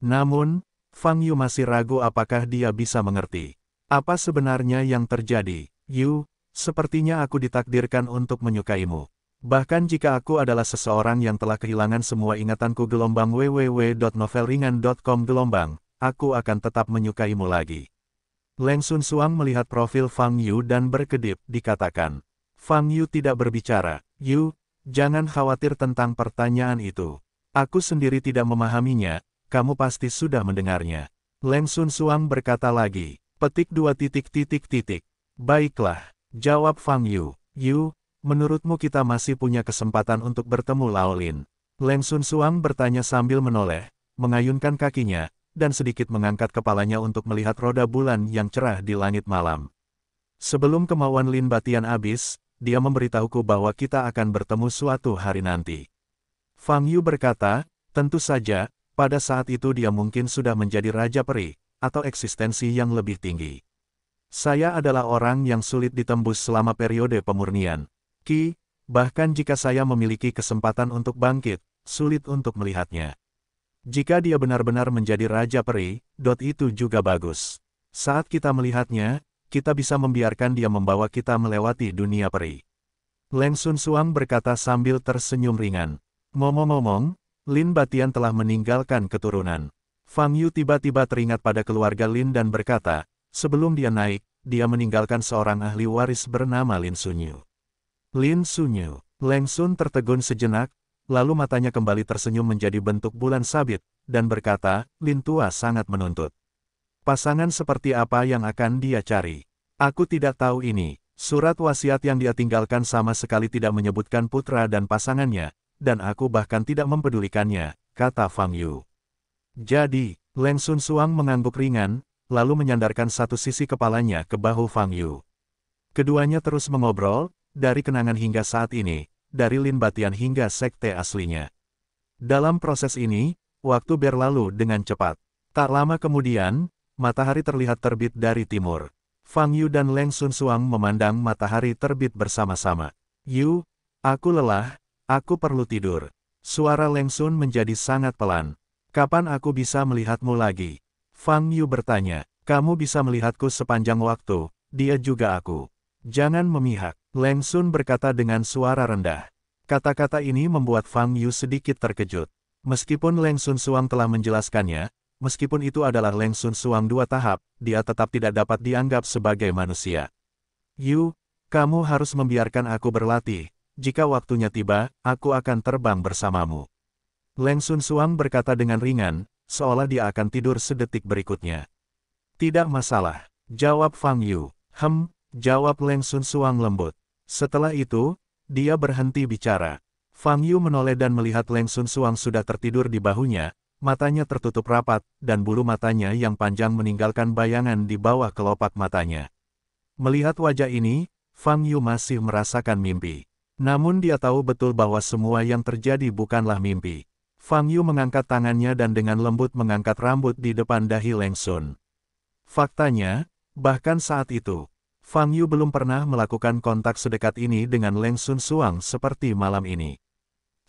Namun, Fang Yu masih ragu apakah dia bisa mengerti. Apa sebenarnya yang terjadi, Yu, sepertinya aku ditakdirkan untuk menyukaimu. Bahkan jika aku adalah seseorang yang telah kehilangan semua ingatanku gelombang www.novelringan.com gelombang, aku akan tetap menyukaimu lagi. Leng Sun Suang melihat profil Fang Yu dan berkedip, dikatakan. Fang Yu tidak berbicara, Yu, jangan khawatir tentang pertanyaan itu. Aku sendiri tidak memahaminya, kamu pasti sudah mendengarnya. Leng Sun Suang berkata lagi, petik dua titik titik titik. Baiklah, jawab Fang Yu, Yu, Menurutmu kita masih punya kesempatan untuk bertemu Laolin? Leng Sun Suang bertanya sambil menoleh, mengayunkan kakinya, dan sedikit mengangkat kepalanya untuk melihat roda bulan yang cerah di langit malam. Sebelum kemauan Lin Batian habis, dia memberitahuku bahwa kita akan bertemu suatu hari nanti. Fang Yu berkata, tentu saja, pada saat itu dia mungkin sudah menjadi Raja Peri, atau eksistensi yang lebih tinggi. Saya adalah orang yang sulit ditembus selama periode pemurnian, Ki, bahkan jika saya memiliki kesempatan untuk bangkit, sulit untuk melihatnya. Jika dia benar-benar menjadi Raja Peri, dot itu juga bagus. Saat kita melihatnya, kita bisa membiarkan dia membawa kita melewati dunia peri. Leng Sun Suang berkata sambil tersenyum ringan. Ngomong-ngomong, Lin Batian telah meninggalkan keturunan. Fang Yu tiba-tiba teringat pada keluarga Lin dan berkata, sebelum dia naik, dia meninggalkan seorang ahli waris bernama Lin Sun Yu. Lin Sunyu, Leng Sun tertegun sejenak, lalu matanya kembali tersenyum menjadi bentuk bulan sabit, dan berkata, Lin Tua sangat menuntut. Pasangan seperti apa yang akan dia cari? Aku tidak tahu ini. Surat wasiat yang dia tinggalkan sama sekali tidak menyebutkan putra dan pasangannya, dan aku bahkan tidak mempedulikannya, kata Fang Yu. Jadi, Leng Sun Suang mengangguk ringan, lalu menyandarkan satu sisi kepalanya ke bahu Fang Yu. Keduanya terus mengobrol, dari kenangan hingga saat ini, dari Lin Batian hingga sekte aslinya. Dalam proses ini, waktu berlalu dengan cepat. Tak lama kemudian, matahari terlihat terbit dari timur. Fang Yu dan Leng Sun Suang memandang matahari terbit bersama-sama. Yu, aku lelah, aku perlu tidur. Suara Leng Sun menjadi sangat pelan. Kapan aku bisa melihatmu lagi? Fang Yu bertanya. Kamu bisa melihatku sepanjang waktu, dia juga aku. Jangan memihak. Leng Sun berkata dengan suara rendah. Kata-kata ini membuat Fang Yu sedikit terkejut. Meskipun Leng Sun Suang telah menjelaskannya, meskipun itu adalah Leng Sun Suang dua tahap, dia tetap tidak dapat dianggap sebagai manusia. Yu, kamu harus membiarkan aku berlatih. Jika waktunya tiba, aku akan terbang bersamamu. Leng Sun Suang berkata dengan ringan, seolah dia akan tidur sedetik berikutnya. Tidak masalah, jawab Fang Yu. Hem, Jawab Leng Sun Suang lembut. Setelah itu, dia berhenti bicara. Fang Yu menoleh dan melihat Leng Sun Suang sudah tertidur di bahunya, matanya tertutup rapat, dan bulu matanya yang panjang meninggalkan bayangan di bawah kelopak matanya. Melihat wajah ini, Fang Yu masih merasakan mimpi. Namun dia tahu betul bahwa semua yang terjadi bukanlah mimpi. Fang Yu mengangkat tangannya dan dengan lembut mengangkat rambut di depan dahi Leng Sun. Faktanya, bahkan saat itu, Fang Yu belum pernah melakukan kontak sedekat ini dengan Leng Sun Suang seperti malam ini.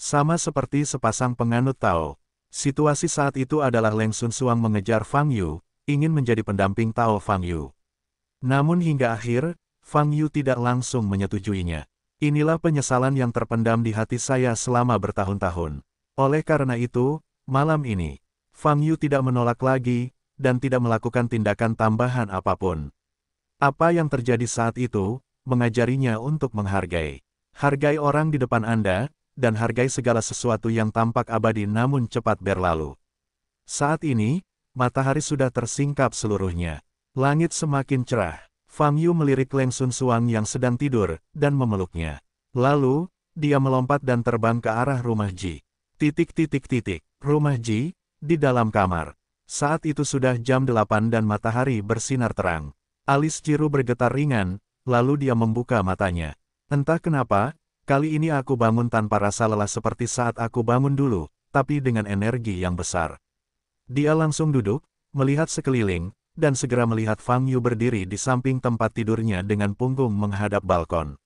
Sama seperti sepasang penganut Tao, situasi saat itu adalah Leng Sun Suang mengejar Fang Yu, ingin menjadi pendamping Tao Fang Yu. Namun hingga akhir, Fang Yu tidak langsung menyetujuinya. Inilah penyesalan yang terpendam di hati saya selama bertahun-tahun. Oleh karena itu, malam ini, Fang Yu tidak menolak lagi, dan tidak melakukan tindakan tambahan apapun. Apa yang terjadi saat itu, mengajarinya untuk menghargai. Hargai orang di depan Anda, dan hargai segala sesuatu yang tampak abadi namun cepat berlalu. Saat ini, matahari sudah tersingkap seluruhnya. Langit semakin cerah. Fang Yu melirik Leng Sun Suang yang sedang tidur, dan memeluknya. Lalu, dia melompat dan terbang ke arah rumah Ji. Titik titik titik, rumah Ji, di dalam kamar. Saat itu sudah jam 8 dan matahari bersinar terang. Alis Jiru bergetar ringan, lalu dia membuka matanya. Entah kenapa, kali ini aku bangun tanpa rasa lelah seperti saat aku bangun dulu, tapi dengan energi yang besar. Dia langsung duduk, melihat sekeliling, dan segera melihat Fang Yu berdiri di samping tempat tidurnya dengan punggung menghadap balkon.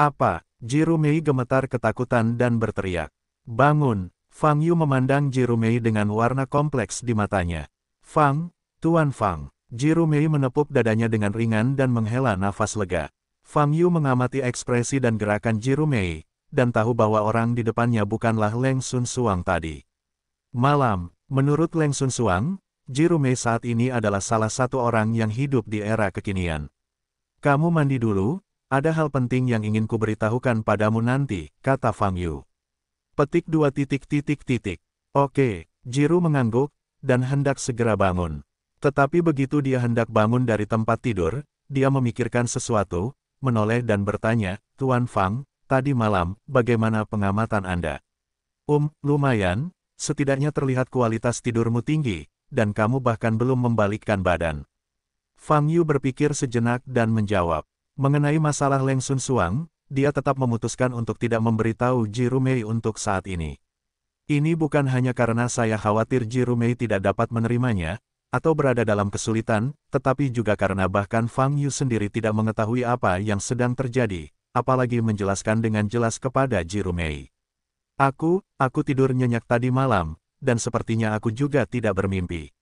Apa? Jiru Mei gemetar ketakutan dan berteriak. Bangun! Fang Yu memandang Jiru Mei dengan warna kompleks di matanya. Fang, Tuan Fang. Mei menepuk dadanya dengan ringan dan menghela nafas lega. Fang Yu mengamati ekspresi dan gerakan Mei dan tahu bahwa orang di depannya bukanlah Leng Sun Suang tadi. Malam, menurut Leng Sun Suang, Mei saat ini adalah salah satu orang yang hidup di era kekinian. Kamu mandi dulu, ada hal penting yang ingin kuberitahukan padamu nanti, kata Fang Yu. Petik dua titik titik titik. Oke, Jiru mengangguk, dan hendak segera bangun. Tetapi begitu dia hendak bangun dari tempat tidur, dia memikirkan sesuatu, menoleh dan bertanya, Tuan Fang, tadi malam, bagaimana pengamatan Anda? Um, lumayan, setidaknya terlihat kualitas tidurmu tinggi, dan kamu bahkan belum membalikkan badan. Fang Yu berpikir sejenak dan menjawab. Mengenai masalah Leng Sun Suang, dia tetap memutuskan untuk tidak memberitahu Ji Rumei untuk saat ini. Ini bukan hanya karena saya khawatir Ji Rumei tidak dapat menerimanya, atau berada dalam kesulitan, tetapi juga karena bahkan Fang Yu sendiri tidak mengetahui apa yang sedang terjadi, apalagi menjelaskan dengan jelas kepada Jirumei. Aku, aku tidur nyenyak tadi malam, dan sepertinya aku juga tidak bermimpi.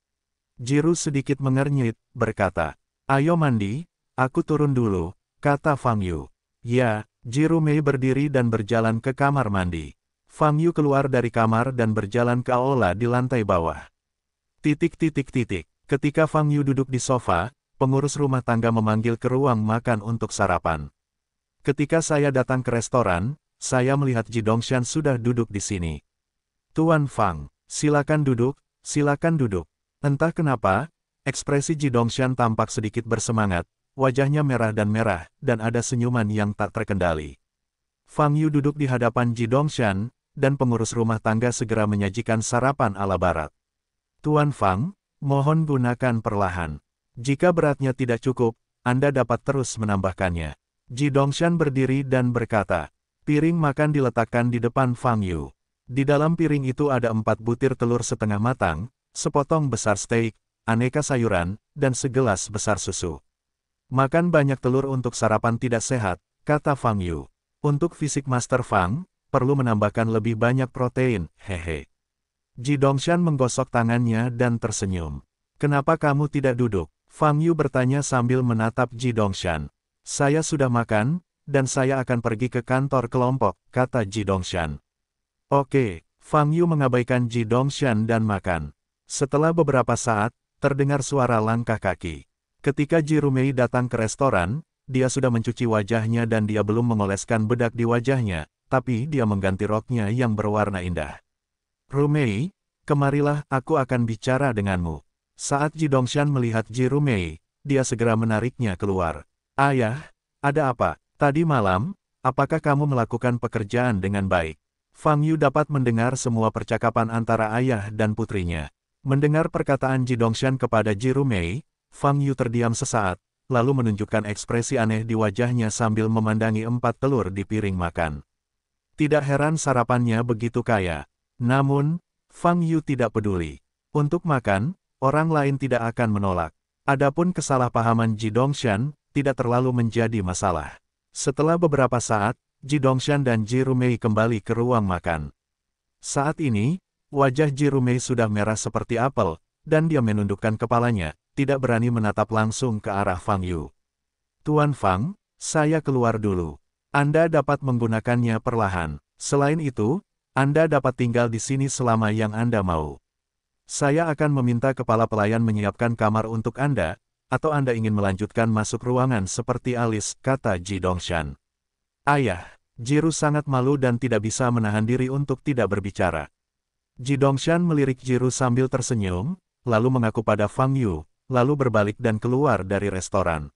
Jiru sedikit mengernyit, berkata, Ayo mandi, aku turun dulu, kata Fang Yu. Ya, Jiru Mei berdiri dan berjalan ke kamar mandi. Fang Yu keluar dari kamar dan berjalan ke aula di lantai bawah. Titik titik titik. Ketika Fang Yu duduk di sofa, pengurus rumah tangga memanggil ke ruang makan untuk sarapan. Ketika saya datang ke restoran, saya melihat Ji Dongshan sudah duduk di sini. Tuan Fang, silakan duduk, silakan duduk. Entah kenapa, ekspresi Ji Dongshan tampak sedikit bersemangat, wajahnya merah dan merah, dan ada senyuman yang tak terkendali. Fang Yu duduk di hadapan Ji Dongshan, dan pengurus rumah tangga segera menyajikan sarapan ala barat. Tuan Fang, mohon gunakan perlahan. Jika beratnya tidak cukup, Anda dapat terus menambahkannya. Ji Dongshan berdiri dan berkata, piring makan diletakkan di depan Fang Yu. Di dalam piring itu ada empat butir telur setengah matang, sepotong besar steak, aneka sayuran, dan segelas besar susu. Makan banyak telur untuk sarapan tidak sehat, kata Fang Yu. Untuk fisik Master Fang, perlu menambahkan lebih banyak protein, hehe. Ji Dongshan menggosok tangannya dan tersenyum. Kenapa kamu tidak duduk? Fang Yu bertanya sambil menatap Ji Dongshan. Saya sudah makan, dan saya akan pergi ke kantor kelompok, kata Ji Dongshan. Oke, Fang Yu mengabaikan Ji Dongshan dan makan. Setelah beberapa saat, terdengar suara langkah kaki. Ketika Ji Rumei datang ke restoran, dia sudah mencuci wajahnya dan dia belum mengoleskan bedak di wajahnya, tapi dia mengganti roknya yang berwarna indah. Rumei, kemarilah, aku akan bicara denganmu. Saat Ji Dongshan melihat Ji Rumei, dia segera menariknya keluar. Ayah, ada apa? Tadi malam, apakah kamu melakukan pekerjaan dengan baik? Fang Yu dapat mendengar semua percakapan antara ayah dan putrinya. Mendengar perkataan Ji Dongshan kepada Ji Rumei, Fang Yu terdiam sesaat, lalu menunjukkan ekspresi aneh di wajahnya sambil memandangi empat telur di piring makan. Tidak heran sarapannya begitu kaya. Namun, Fang Yu tidak peduli. Untuk makan, orang lain tidak akan menolak. Adapun kesalahpahaman Ji Dongshan tidak terlalu menjadi masalah. Setelah beberapa saat, Ji Dongshan dan Ji Rumei kembali ke ruang makan. Saat ini, wajah Ji Rumei sudah merah seperti apel, dan dia menundukkan kepalanya, tidak berani menatap langsung ke arah Fang Yu. Tuan Fang, saya keluar dulu. Anda dapat menggunakannya perlahan. Selain itu, anda dapat tinggal di sini selama yang Anda mau. Saya akan meminta kepala pelayan menyiapkan kamar untuk Anda, atau Anda ingin melanjutkan masuk ruangan seperti alis, kata Ji Dongshan. Ayah, Jiru sangat malu dan tidak bisa menahan diri untuk tidak berbicara. Ji Dongshan melirik Jiru sambil tersenyum, lalu mengaku pada Fang Yu, lalu berbalik dan keluar dari restoran.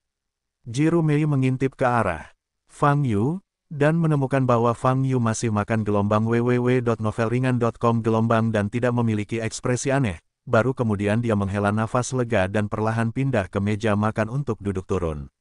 Jiru Mei mengintip ke arah Fang Yu, dan menemukan bahwa Fang Yu masih makan gelombang www.novelringan.com gelombang dan tidak memiliki ekspresi aneh, baru kemudian dia menghela nafas lega dan perlahan pindah ke meja makan untuk duduk turun.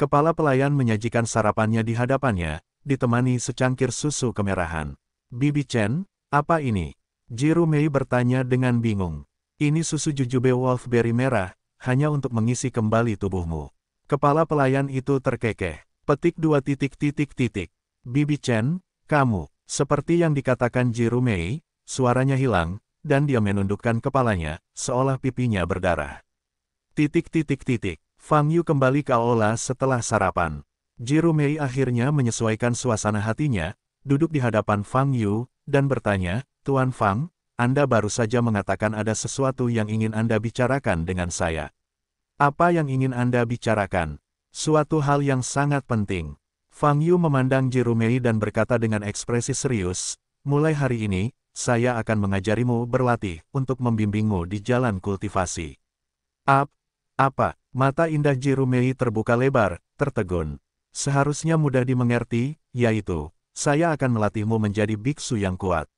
Kepala pelayan menyajikan sarapannya di hadapannya, ditemani secangkir susu kemerahan. Bibi Chen, apa ini? Jiru Mei bertanya dengan bingung. Ini susu jujube wolfberry merah, hanya untuk mengisi kembali tubuhmu. Kepala pelayan itu terkekeh. Petik dua titik titik titik. Bibi Chen, kamu, seperti yang dikatakan Jiru Mei, suaranya hilang, dan dia menundukkan kepalanya, seolah pipinya berdarah. Titik titik titik. Fang Yu kembali ke aula setelah sarapan. Jiru Mei akhirnya menyesuaikan suasana hatinya, duduk di hadapan Fang Yu, dan bertanya, Tuan Fang, Anda baru saja mengatakan ada sesuatu yang ingin Anda bicarakan dengan saya. Apa yang ingin Anda bicarakan? Suatu hal yang sangat penting. Fang Yu memandang Jirumei dan berkata dengan ekspresi serius, mulai hari ini, saya akan mengajarimu berlatih untuk membimbingmu di jalan kultivasi. Ap, apa, mata indah Jirumei terbuka lebar, tertegun. Seharusnya mudah dimengerti, yaitu, saya akan melatihmu menjadi biksu yang kuat.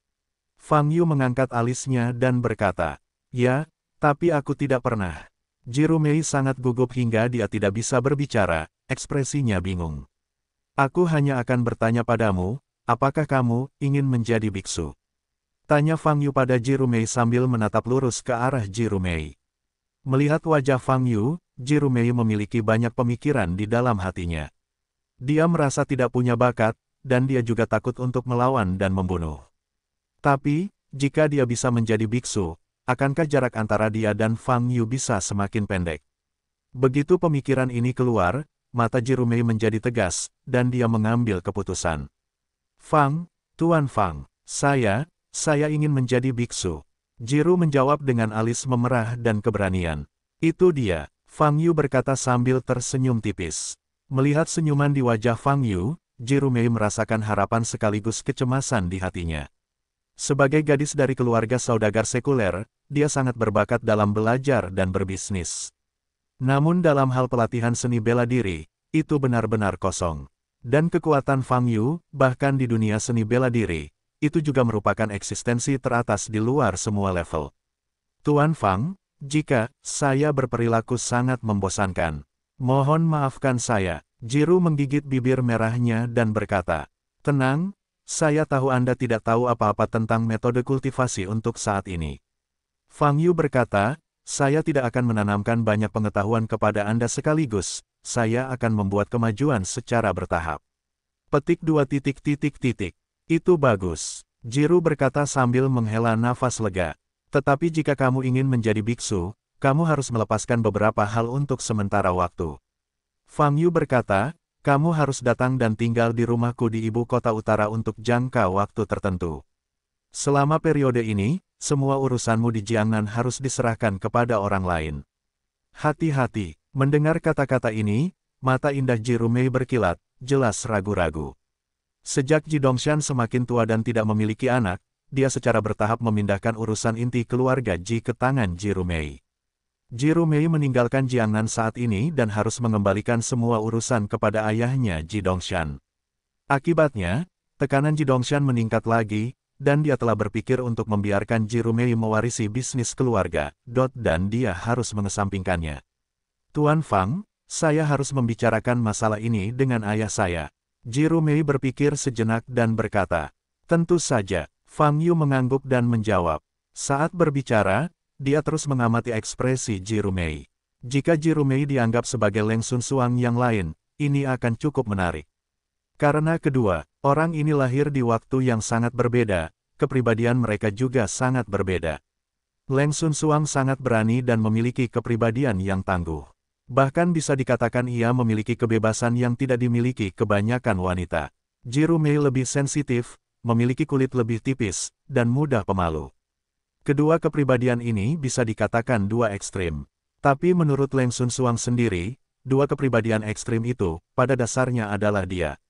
Fang Yu mengangkat alisnya dan berkata, ya, tapi aku tidak pernah. Jirumei sangat gugup hingga dia tidak bisa berbicara, ekspresinya bingung. Aku hanya akan bertanya padamu, apakah kamu ingin menjadi biksu? Tanya Fang Yu pada Jirumei sambil menatap lurus ke arah Jirumei. Melihat wajah Fang Yu, Jirumei memiliki banyak pemikiran di dalam hatinya. Dia merasa tidak punya bakat, dan dia juga takut untuk melawan dan membunuh. Tapi, jika dia bisa menjadi biksu, akankah jarak antara dia dan Fang Yu bisa semakin pendek? Begitu pemikiran ini keluar, mata Jirumei menjadi tegas, dan dia mengambil keputusan. Fang, Tuan Fang, saya, saya ingin menjadi biksu. Jiru menjawab dengan alis memerah dan keberanian. Itu dia, Fang Yu berkata sambil tersenyum tipis. Melihat senyuman di wajah Fang Yu, Jirumei merasakan harapan sekaligus kecemasan di hatinya. Sebagai gadis dari keluarga saudagar sekuler, dia sangat berbakat dalam belajar dan berbisnis. Namun dalam hal pelatihan seni bela diri, itu benar-benar kosong. Dan kekuatan Fang Yu, bahkan di dunia seni bela diri, itu juga merupakan eksistensi teratas di luar semua level. Tuan Fang, jika saya berperilaku sangat membosankan, mohon maafkan saya. Jiru menggigit bibir merahnya dan berkata, Tenang, saya tahu Anda tidak tahu apa-apa tentang metode kultivasi untuk saat ini. Fang Yu berkata, saya tidak akan menanamkan banyak pengetahuan kepada Anda sekaligus, saya akan membuat kemajuan secara bertahap. Petik dua titik titik titik. Itu bagus. Jiru berkata sambil menghela nafas lega. Tetapi jika kamu ingin menjadi biksu, kamu harus melepaskan beberapa hal untuk sementara waktu. Fang Yu berkata, kamu harus datang dan tinggal di rumahku di ibu kota utara untuk jangka waktu tertentu. Selama periode ini, semua urusanmu di Jiangnan harus diserahkan kepada orang lain. Hati-hati, mendengar kata-kata ini, mata indah Ji Rumei berkilat, jelas ragu-ragu. Sejak Ji Dongshan semakin tua dan tidak memiliki anak, dia secara bertahap memindahkan urusan inti keluarga Ji ke tangan Ji Rumei. Mei meninggalkan Jiangnan saat ini dan harus mengembalikan semua urusan kepada ayahnya Ji Dongshan. Akibatnya, tekanan Ji Dongshan meningkat lagi, dan dia telah berpikir untuk membiarkan Mei mewarisi bisnis keluarga, Dot dan dia harus mengesampingkannya. Tuan Fang, saya harus membicarakan masalah ini dengan ayah saya. Mei berpikir sejenak dan berkata, Tentu saja, Fang Yu mengangguk dan menjawab. Saat berbicara, dia terus mengamati ekspresi Jirumei. Jika Jirumei dianggap sebagai Leng Sun Suang yang lain, ini akan cukup menarik. Karena kedua, orang ini lahir di waktu yang sangat berbeda, kepribadian mereka juga sangat berbeda. Leng Sun Suang sangat berani dan memiliki kepribadian yang tangguh. Bahkan bisa dikatakan ia memiliki kebebasan yang tidak dimiliki kebanyakan wanita. Jirumei lebih sensitif, memiliki kulit lebih tipis, dan mudah pemalu. Kedua kepribadian ini bisa dikatakan dua ekstrim. Tapi menurut Leng Sun Suang sendiri, dua kepribadian ekstrim itu, pada dasarnya adalah dia.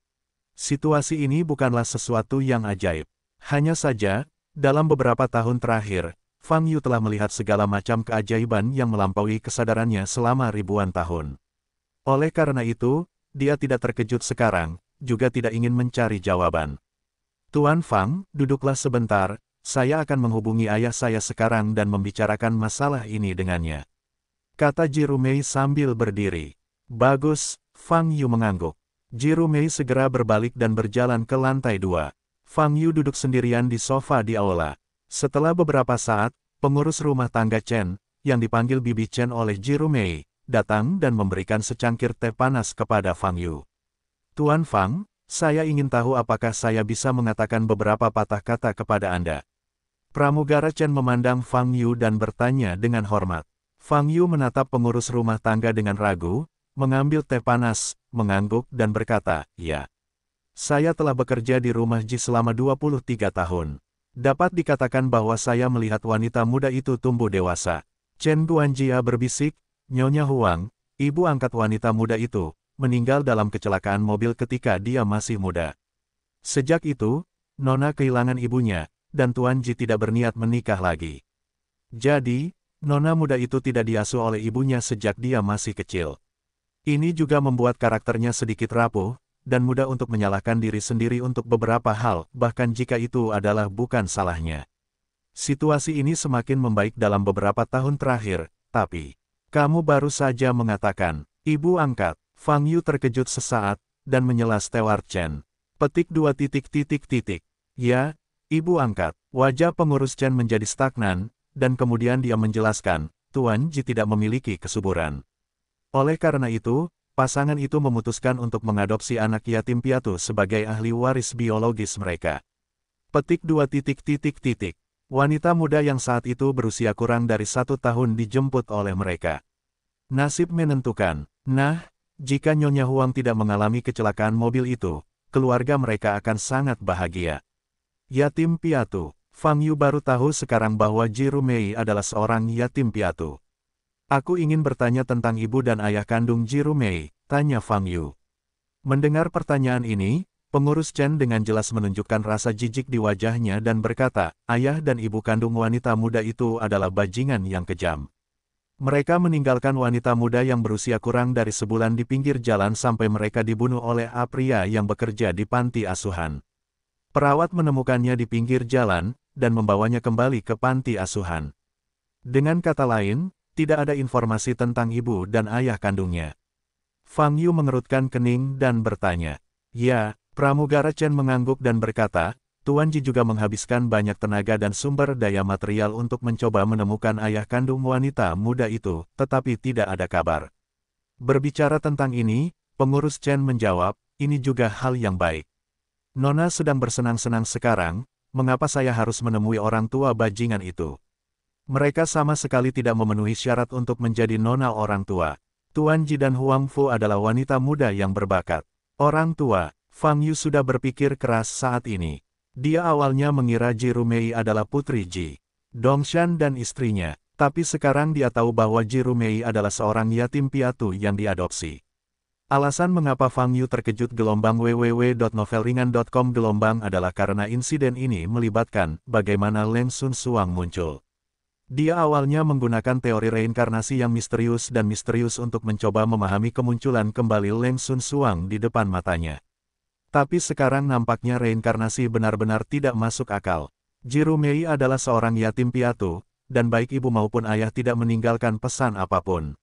Situasi ini bukanlah sesuatu yang ajaib. Hanya saja, dalam beberapa tahun terakhir, Fang Yu telah melihat segala macam keajaiban yang melampaui kesadarannya selama ribuan tahun. Oleh karena itu, dia tidak terkejut sekarang, juga tidak ingin mencari jawaban. Tuan Fang, duduklah sebentar, saya akan menghubungi ayah saya sekarang dan membicarakan masalah ini dengannya. Kata Jirumei sambil berdiri. Bagus, Fang Yu mengangguk. Jirumei segera berbalik dan berjalan ke lantai dua. Fang Yu duduk sendirian di sofa di aula. Setelah beberapa saat, pengurus rumah tangga Chen, yang dipanggil Bibi Chen oleh Jirumei, datang dan memberikan secangkir teh panas kepada Fang Yu. Tuan Fang, saya ingin tahu apakah saya bisa mengatakan beberapa patah kata kepada Anda. Pramugara Chen memandang Fang Yu dan bertanya dengan hormat. Fang Yu menatap pengurus rumah tangga dengan ragu, mengambil teh panas, mengangguk dan berkata, Ya. Saya telah bekerja di rumah Ji selama 23 tahun. Dapat dikatakan bahwa saya melihat wanita muda itu tumbuh dewasa. Chen Guanjia berbisik, Nyonya Huang, ibu angkat wanita muda itu, meninggal dalam kecelakaan mobil ketika dia masih muda. Sejak itu, Nona kehilangan ibunya, dan Tuan Ji tidak berniat menikah lagi. Jadi, nona muda itu tidak diasuh oleh ibunya sejak dia masih kecil. Ini juga membuat karakternya sedikit rapuh, dan mudah untuk menyalahkan diri sendiri untuk beberapa hal, bahkan jika itu adalah bukan salahnya. Situasi ini semakin membaik dalam beberapa tahun terakhir, tapi, kamu baru saja mengatakan, ibu angkat, Fang Yu terkejut sesaat, dan menyela Stewart Chen. Petik dua titik titik titik. Ya, Ibu angkat, wajah pengurus Chen menjadi stagnan, dan kemudian dia menjelaskan, Tuan Ji tidak memiliki kesuburan. Oleh karena itu, pasangan itu memutuskan untuk mengadopsi anak yatim piatu sebagai ahli waris biologis mereka. Petik dua titik titik titik. Wanita muda yang saat itu berusia kurang dari satu tahun dijemput oleh mereka. Nasib menentukan. Nah, jika Nyonya Huang tidak mengalami kecelakaan mobil itu, keluarga mereka akan sangat bahagia. Yatim piatu. Fang Yu baru tahu sekarang bahwa Ji Rumei adalah seorang yatim piatu. Aku ingin bertanya tentang ibu dan ayah kandung Ji Rumei, tanya Fang Yu. Mendengar pertanyaan ini, pengurus Chen dengan jelas menunjukkan rasa jijik di wajahnya dan berkata, ayah dan ibu kandung wanita muda itu adalah bajingan yang kejam. Mereka meninggalkan wanita muda yang berusia kurang dari sebulan di pinggir jalan sampai mereka dibunuh oleh Apria yang bekerja di panti asuhan. Perawat menemukannya di pinggir jalan dan membawanya kembali ke panti asuhan. Dengan kata lain, tidak ada informasi tentang ibu dan ayah kandungnya. Fang Yu mengerutkan kening dan bertanya, Ya, Pramugara Chen mengangguk dan berkata, Tuan Ji juga menghabiskan banyak tenaga dan sumber daya material untuk mencoba menemukan ayah kandung wanita muda itu, tetapi tidak ada kabar. Berbicara tentang ini, pengurus Chen menjawab, ini juga hal yang baik. Nona sedang bersenang-senang sekarang, mengapa saya harus menemui orang tua bajingan itu? Mereka sama sekali tidak memenuhi syarat untuk menjadi nona orang tua. Tuan Ji dan Huang Fu adalah wanita muda yang berbakat. Orang tua, Fang Yu sudah berpikir keras saat ini. Dia awalnya mengira Ji Rumei adalah putri Ji. Dongshan dan istrinya, tapi sekarang dia tahu bahwa Ji Rumei adalah seorang yatim piatu yang diadopsi. Alasan mengapa Fang Yu terkejut gelombang www.novelringan.com gelombang adalah karena insiden ini melibatkan bagaimana Leng Sun Suang muncul. Dia awalnya menggunakan teori reinkarnasi yang misterius dan misterius untuk mencoba memahami kemunculan kembali Leng Sun Suang di depan matanya. Tapi sekarang nampaknya reinkarnasi benar-benar tidak masuk akal. Jiru Mei adalah seorang yatim piatu, dan baik ibu maupun ayah tidak meninggalkan pesan apapun.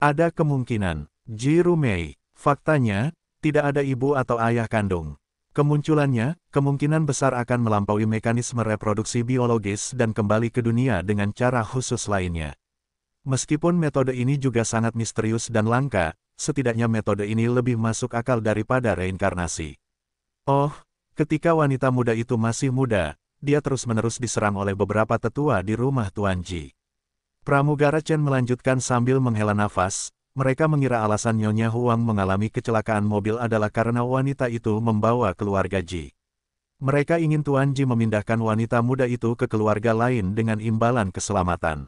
Ada kemungkinan, Jiru Mei. Faktanya, tidak ada ibu atau ayah kandung. Kemunculannya, kemungkinan besar akan melampaui mekanisme reproduksi biologis dan kembali ke dunia dengan cara khusus lainnya. Meskipun metode ini juga sangat misterius dan langka, setidaknya metode ini lebih masuk akal daripada reinkarnasi. Oh, ketika wanita muda itu masih muda, dia terus-menerus diserang oleh beberapa tetua di rumah Tuan Ji. Pramugara Chen melanjutkan sambil menghela nafas, mereka mengira alasan Nyonya Huang mengalami kecelakaan mobil adalah karena wanita itu membawa keluarga Ji. Mereka ingin Tuan Ji memindahkan wanita muda itu ke keluarga lain dengan imbalan keselamatan.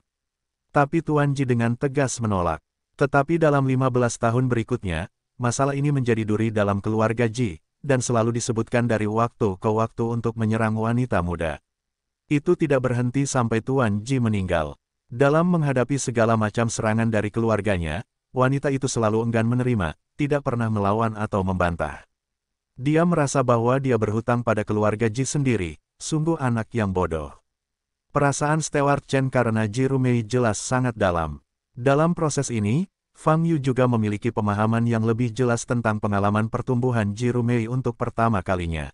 Tapi Tuan Ji dengan tegas menolak. Tetapi dalam 15 tahun berikutnya, masalah ini menjadi duri dalam keluarga Ji, dan selalu disebutkan dari waktu ke waktu untuk menyerang wanita muda. Itu tidak berhenti sampai Tuan Ji meninggal. Dalam menghadapi segala macam serangan dari keluarganya, wanita itu selalu enggan menerima, tidak pernah melawan atau membantah. Dia merasa bahwa dia berhutang pada keluarga Ji sendiri, sungguh anak yang bodoh. Perasaan Stewart Chen karena Ji Rumei jelas sangat dalam. Dalam proses ini, Fang Yu juga memiliki pemahaman yang lebih jelas tentang pengalaman pertumbuhan Ji Rumei untuk pertama kalinya.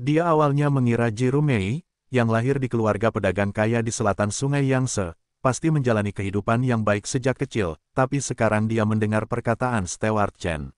Dia awalnya mengira Ji Rumei, yang lahir di keluarga pedagang kaya di selatan sungai Yangse pasti menjalani kehidupan yang baik sejak kecil, tapi sekarang dia mendengar perkataan Stewart Chen.